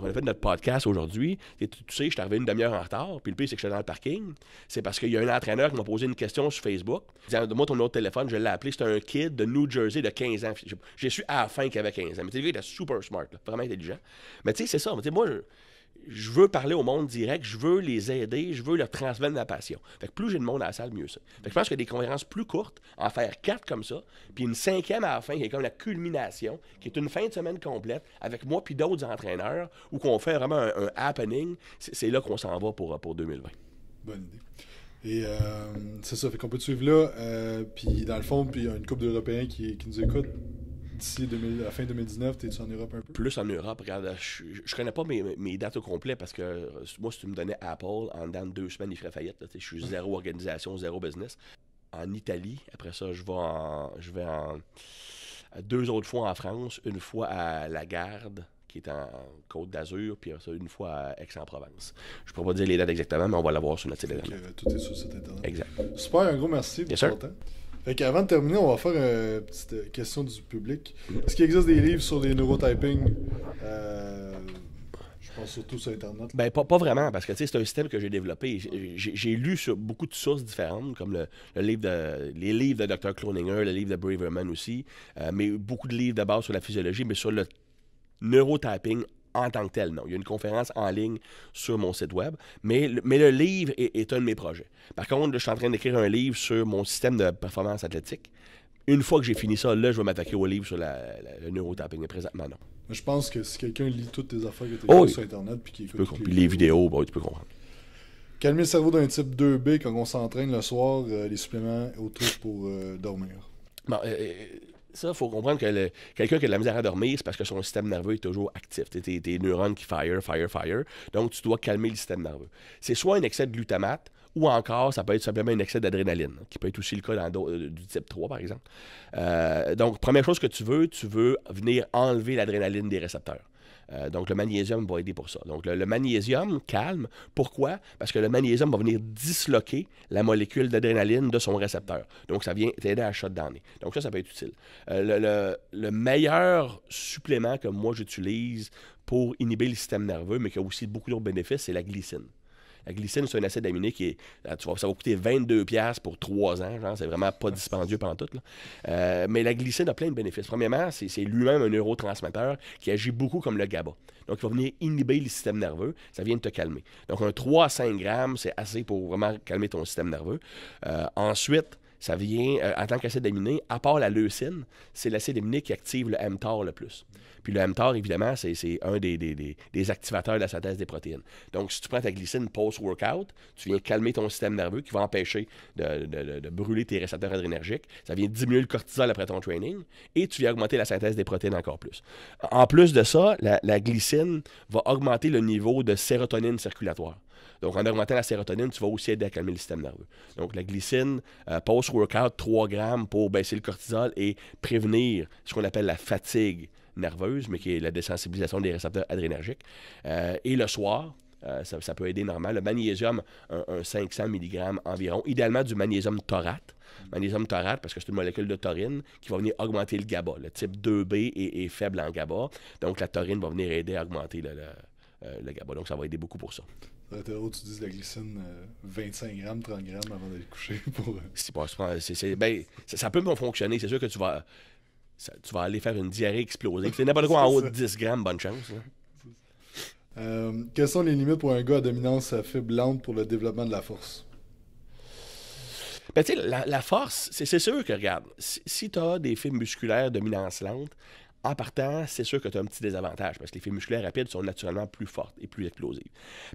on a fait notre podcast aujourd'hui. Tu, sais, je suis arrivé une demi-heure en retard, puis le pire, c'est que je suis dans le parking. C'est parce qu'il y a un entraîneur qui m'a posé une question sur Facebook. Il disait, moi, ton autre téléphone, je l'ai appelé. C'était un kid de New Jersey de 15 ans. J'ai su à la fin qu'il avait 15 ans. Mais tu sais, il était super smart, vraiment intelligent. Mais tu sais, c'est ça. Mais, moi, je, je veux parler au monde direct, je veux les aider, je veux leur transmettre ma passion. Fait que plus j'ai de monde à la salle, mieux c'est. Fait que je pense que des conférences plus courtes, en faire quatre comme ça, puis une cinquième à la fin qui est comme la culmination, qui est une fin de semaine complète avec moi puis d'autres entraîneurs, où qu'on fait vraiment un, happening, c'est là qu'on s'en va pour, pour 2020. Bonne idée. Et euh, c'est ça, fait qu'on peut te suivre là. Euh, puis dans le fond, puis il y a une couple d'Européens qui, qui nous écoutent d'ici la fin 2019, t'es-tu en Europe un peu? Plus en Europe, regarde, je, je connais pas mes, dates au complet parce que euh, moi, si tu me donnais Apple, en deux semaines, il ferait faillite. je suis zéro organisation, zéro business. En Italie, après ça, je vais Je vais en deux autres fois en France, une fois à La Garde, qui est en Côte d'Azur, puis une fois à Aix-en-Provence. Je ne pourrais pas dire les dates exactement, mais on va l'avoir sur notre télévision. Euh, tout est sur cette internet. Exact. Super, un gros merci Bien sûr. Avant de terminer, on va faire une petite euh, question du public. Est-ce qu'il existe des livres sur les neurotyping euh, Je pense surtout sur Internet. Ben, pas, vraiment, parce que c'est un système que j'ai développé. J'ai lu sur beaucoup de sources différentes, comme le, livre les livres de Dr. Cloninger, le livre de Braverman aussi, euh, mais beaucoup de livres d'abord sur la physiologie, mais sur le neurotyping en tant que tel, non. Il y a une conférence en ligne sur mon site web, mais, mais le livre est, un de mes projets. Par contre, je suis en train d'écrire un livre sur mon système de performance athlétique. Une fois que j'ai fini ça, là, je vais m'attaquer au livre sur la, le neurotapping, mais présentement, non. Je pense que si quelqu'un lit toutes tes affaires que tu oh, sur Internet puis qui les, les, vidéos, bon, bah tu peux comprendre. Calmer le cerveau d'un type 2B quand on s'entraîne le soir, euh, les suppléments autour pour euh, dormir. Bon, euh, ça, il faut comprendre que quelqu'un qui a de la misère à dormir, c'est parce que son système nerveux est toujours actif. T'es tes neurones qui fire, fire, fire. Donc, tu dois calmer le système nerveux. C'est soit un excès de glutamate, ou encore, ça peut être simplement un excès d'adrénaline, qui peut être aussi le cas dans euh, du type 3, par exemple. Euh, donc, première chose que tu veux, tu veux venir enlever l'adrénaline des récepteurs. Euh, donc, le magnésium va aider pour ça. Donc, le, magnésium calme. Pourquoi? Parce que le magnésium va venir disloquer la molécule d'adrénaline de son récepteur. Donc, ça vient aider à shutdowner. Donc, ça, ça peut être utile. Euh, le, le meilleur supplément que moi j'utilise pour inhiber le système nerveux, mais qui a aussi beaucoup d'autres bénéfices, c'est la glycine. La glycine, c'est un acide aminé qui euh, tu vois, ça va coûter 22$ pour 3 ans. Genre, c'est vraiment pas dispendieux pendant tout. Euh, mais la glycine a plein de bénéfices. Premièrement, c'est, lui-même un neurotransmetteur qui agit beaucoup comme le GABA. Donc, il va venir inhiber le système nerveux. Ça vient te calmer. Donc, un 3 à 5 grammes, c'est assez pour vraiment calmer ton système nerveux. Euh, ensuite, ça vient, en tant qu'acide aminé, à part la leucine, c'est l'acide aminé qui active le mTOR le plus. Puis le mTOR, évidemment, c'est un des, activateurs de la synthèse des protéines. Donc, si tu prends ta glycine post-workout, tu viens calmer ton système nerveux qui va empêcher de, brûler tes récepteurs adrénergiques. Ça vient diminuer le cortisol après ton training et tu viens augmenter la synthèse des protéines encore plus. En plus de ça, la, glycine va augmenter le niveau de sérotonine circulatoire. Donc, en augmentant la sérotonine, tu vas aussi aider à calmer le système nerveux. Donc, la glycine euh, post-workout, 3 grammes pour baisser le cortisol et prévenir ce qu'on appelle la fatigue nerveuse, mais qui est la désensibilisation des récepteurs adrénergiques. Euh, et le soir, euh, ça, peut aider normalement. Le magnésium, un, 500 mg environ. Idéalement, du magnésium taurate. Magnésium taurate, parce que c'est une molécule de taurine qui va venir augmenter le GABA. Le type 2B est, faible en GABA. Donc, la taurine va venir aider à augmenter le, euh, GABA. Donc, ça va aider beaucoup pour ça. tu dis de la glycine 25 g, 30 g avant d'aller coucher ça, peut bien fonctionner. C'est sûr que tu vas tu vas aller faire une diarrhée explosive. C'est n'importe quoi en haut de 10 grammes, bonne chance. Euh, quelles sont les limites pour un gars à dominance faible lente pour le développement de la force? Ben, tu la, force, c'est sûr que, regarde, si, tu as des fibres musculaires dominance lente, en partant, c'est sûr que tu as un petit désavantage parce que les fibres musculaires rapides sont naturellement plus forts et plus explosifs.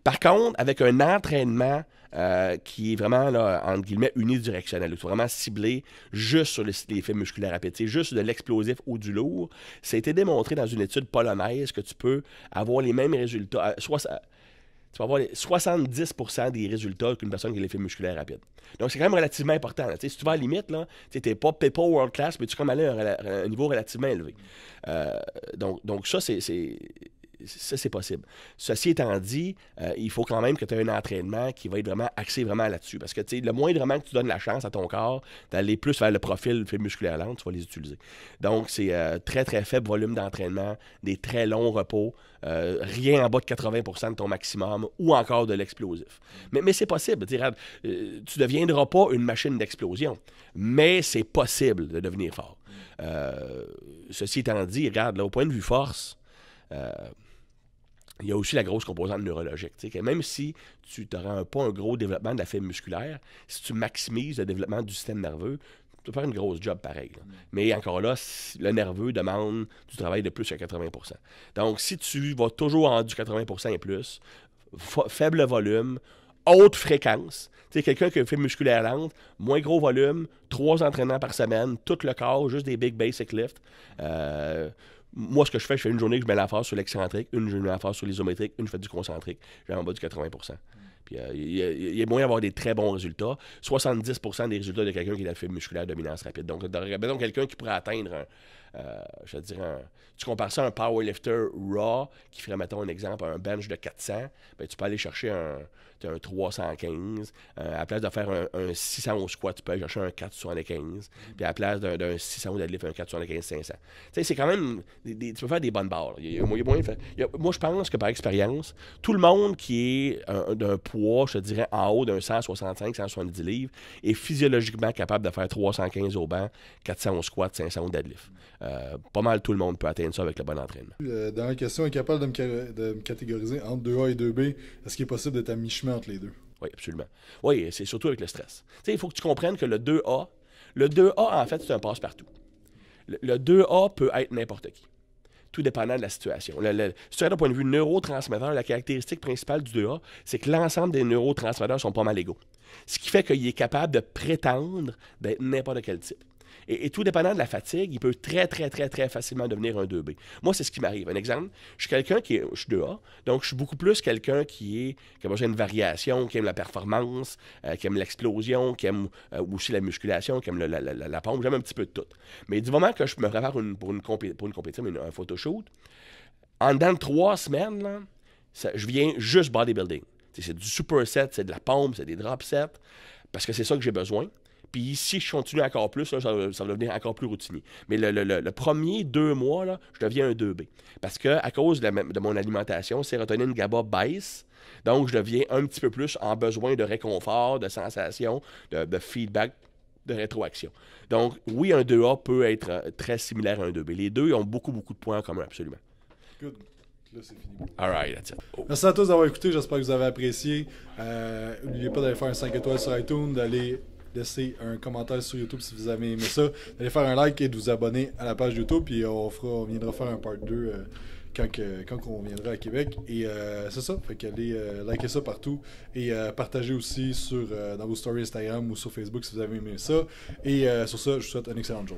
Par contre, avec un entraînement euh, qui est vraiment, là, entre guillemets, unidirectionnel, ou vraiment ciblé juste sur les, effets musculaires rapides, c'est juste de l'explosif ou du lourd, ça a été démontré dans une étude polonaise que tu peux avoir les mêmes résultats, euh, soit tu vas avoir 70% des résultats qu'une personne qui a l'effet musculaire rapide. Donc, c'est quand même relativement important. Si tu vas à la limite, tu n'es pas, PayPal world class, mais tu es quand même à un, niveau relativement élevé. Euh, donc, donc, ça, c'est ça, c'est possible. Ceci étant dit, euh, il faut quand même que tu aies un entraînement qui va être vraiment axé vraiment là-dessus. Parce que le moindrement que tu donnes la chance à ton corps d'aller plus vers le profil musculaire lent, tu vas les utiliser. Donc, c'est un euh, très, très faible volume d'entraînement, des très longs repos, euh, rien en bas de 80 de ton maximum ou encore de l'explosif. Mais, c'est possible. tu ne deviendras pas une machine d'explosion, mais c'est possible de devenir fort. ceci étant dit, regarde, là, au point de vue force, il y a aussi la grosse composante neurologique. Que même si tu rends pas un gros développement de la fibre musculaire, si tu maximises le développement du système nerveux, tu peux faire une grosse job pareil. Mm. Mais encore là, le nerveux demande du travail de plus à 80 Donc, si tu vas toujours en du 80 et plus, faible volume, haute fréquence, tu sais, quelqu'un qui a fait musculaire lente, moins gros volume, trois entraînements par semaine, tout le corps, juste des big basic lifts. Euh, moi, ce que je fais, je fais une journée que je mets la force sur l'excentrique, une journée la force sur l'isométrique, une je fais du concentrique. J'ai en bas du 80 Puis euh, il est moyen d'avoir des très bons résultats. 70 des résultats de quelqu'un qui a fait musculaire dominance rapide. Donc, donc quelqu'un qui pourrait atteindre un euh, je dirais tu compares ça à un powerlifter raw qui ferait, mettons, un exemple, un bench de 400, ben, tu peux aller chercher un, 315. Euh, à la place de faire un, 600 au squat, tu peux aller chercher un 475. Puis à la place d'un 600 au deadlift, un 475-500. Tu sais, c'est quand même. tu peux faire des bonnes barres. moi, je pense que par expérience, tout le monde qui est euh, d'un poids, je te dirais, en haut d'un 165-170 livres, est physiologiquement capable de faire 315 au banc, 400 au squat, 500 au deadlift. Euh, pas mal tout le monde peut atteindre ça avec le bon entraînement. Euh, dans la question, est de me, catégoriser entre 2A et 2B? Est-ce qu'il est possible d'être à mi-chemin entre les deux? Oui, absolument. Oui, c'est surtout avec le stress. il faut que tu comprennes que le 2A, le 2A, en fait, c'est un passe-partout. Le, 2A peut être n'importe qui tout dépendant de la situation. Le, le, d'un point de vue neurotransmetteur, la caractéristique principale du 2A, c'est que l'ensemble des neurotransmetteurs sont pas mal égaux. Ce qui fait qu'il est capable de prétendre d'être n'importe quel type. Et, tout dépendant de la fatigue, il peut très, très, très, très facilement devenir un 2B. Moi, c'est ce qui m'arrive. Un exemple, je suis quelqu'un qui est. Je suis 2A, donc je suis beaucoup plus quelqu'un qui est. qui a une variation, qui aime la performance, euh, qui aime l'explosion, qui aime euh, aussi la musculation, qui aime la, pompe. J'aime un petit peu de tout. Mais du moment que je me prépare pour, une compétition, un photoshoot, en dedans de trois semaines, là, je viens juste bodybuilding. C'est du superset, c'est de la pompe, c'est des drop sets, parce que c'est ça que j'ai besoin. Puis si je continue encore plus, ça, va devenir encore plus routinier. Mais le, premier deux mois, je deviens un 2B. Parce que à cause de, de mon alimentation, sérotonine GABA baisse. Donc, je deviens un petit peu plus en besoin de réconfort, de sensation, de, feedback, de rétroaction. Donc, oui, un 2A peut être euh, très similaire à un 2B. Les deux ont beaucoup, beaucoup de points en commun, absolument. Good. Là, c'est fini. All right, that's it. Oh. Merci à tous d'avoir écouté. J'espère que vous avez apprécié. Euh, n'oubliez pas d'aller faire un 5 étoiles sur iTunes, d'aller laissez un commentaire sur YouTube si vous avez aimé ça, Allez faire un like et de vous abonner à la page YouTube. Puis on, fera, on viendra faire un part 2 euh, quand, on viendra à Québec. Et euh, c'est ça. Fait qu'allez euh, liker ça partout et partager aussi sur, dans vos stories Instagram ou sur Facebook si vous avez aimé ça. Et sur ça, je vous souhaite un excellent jour.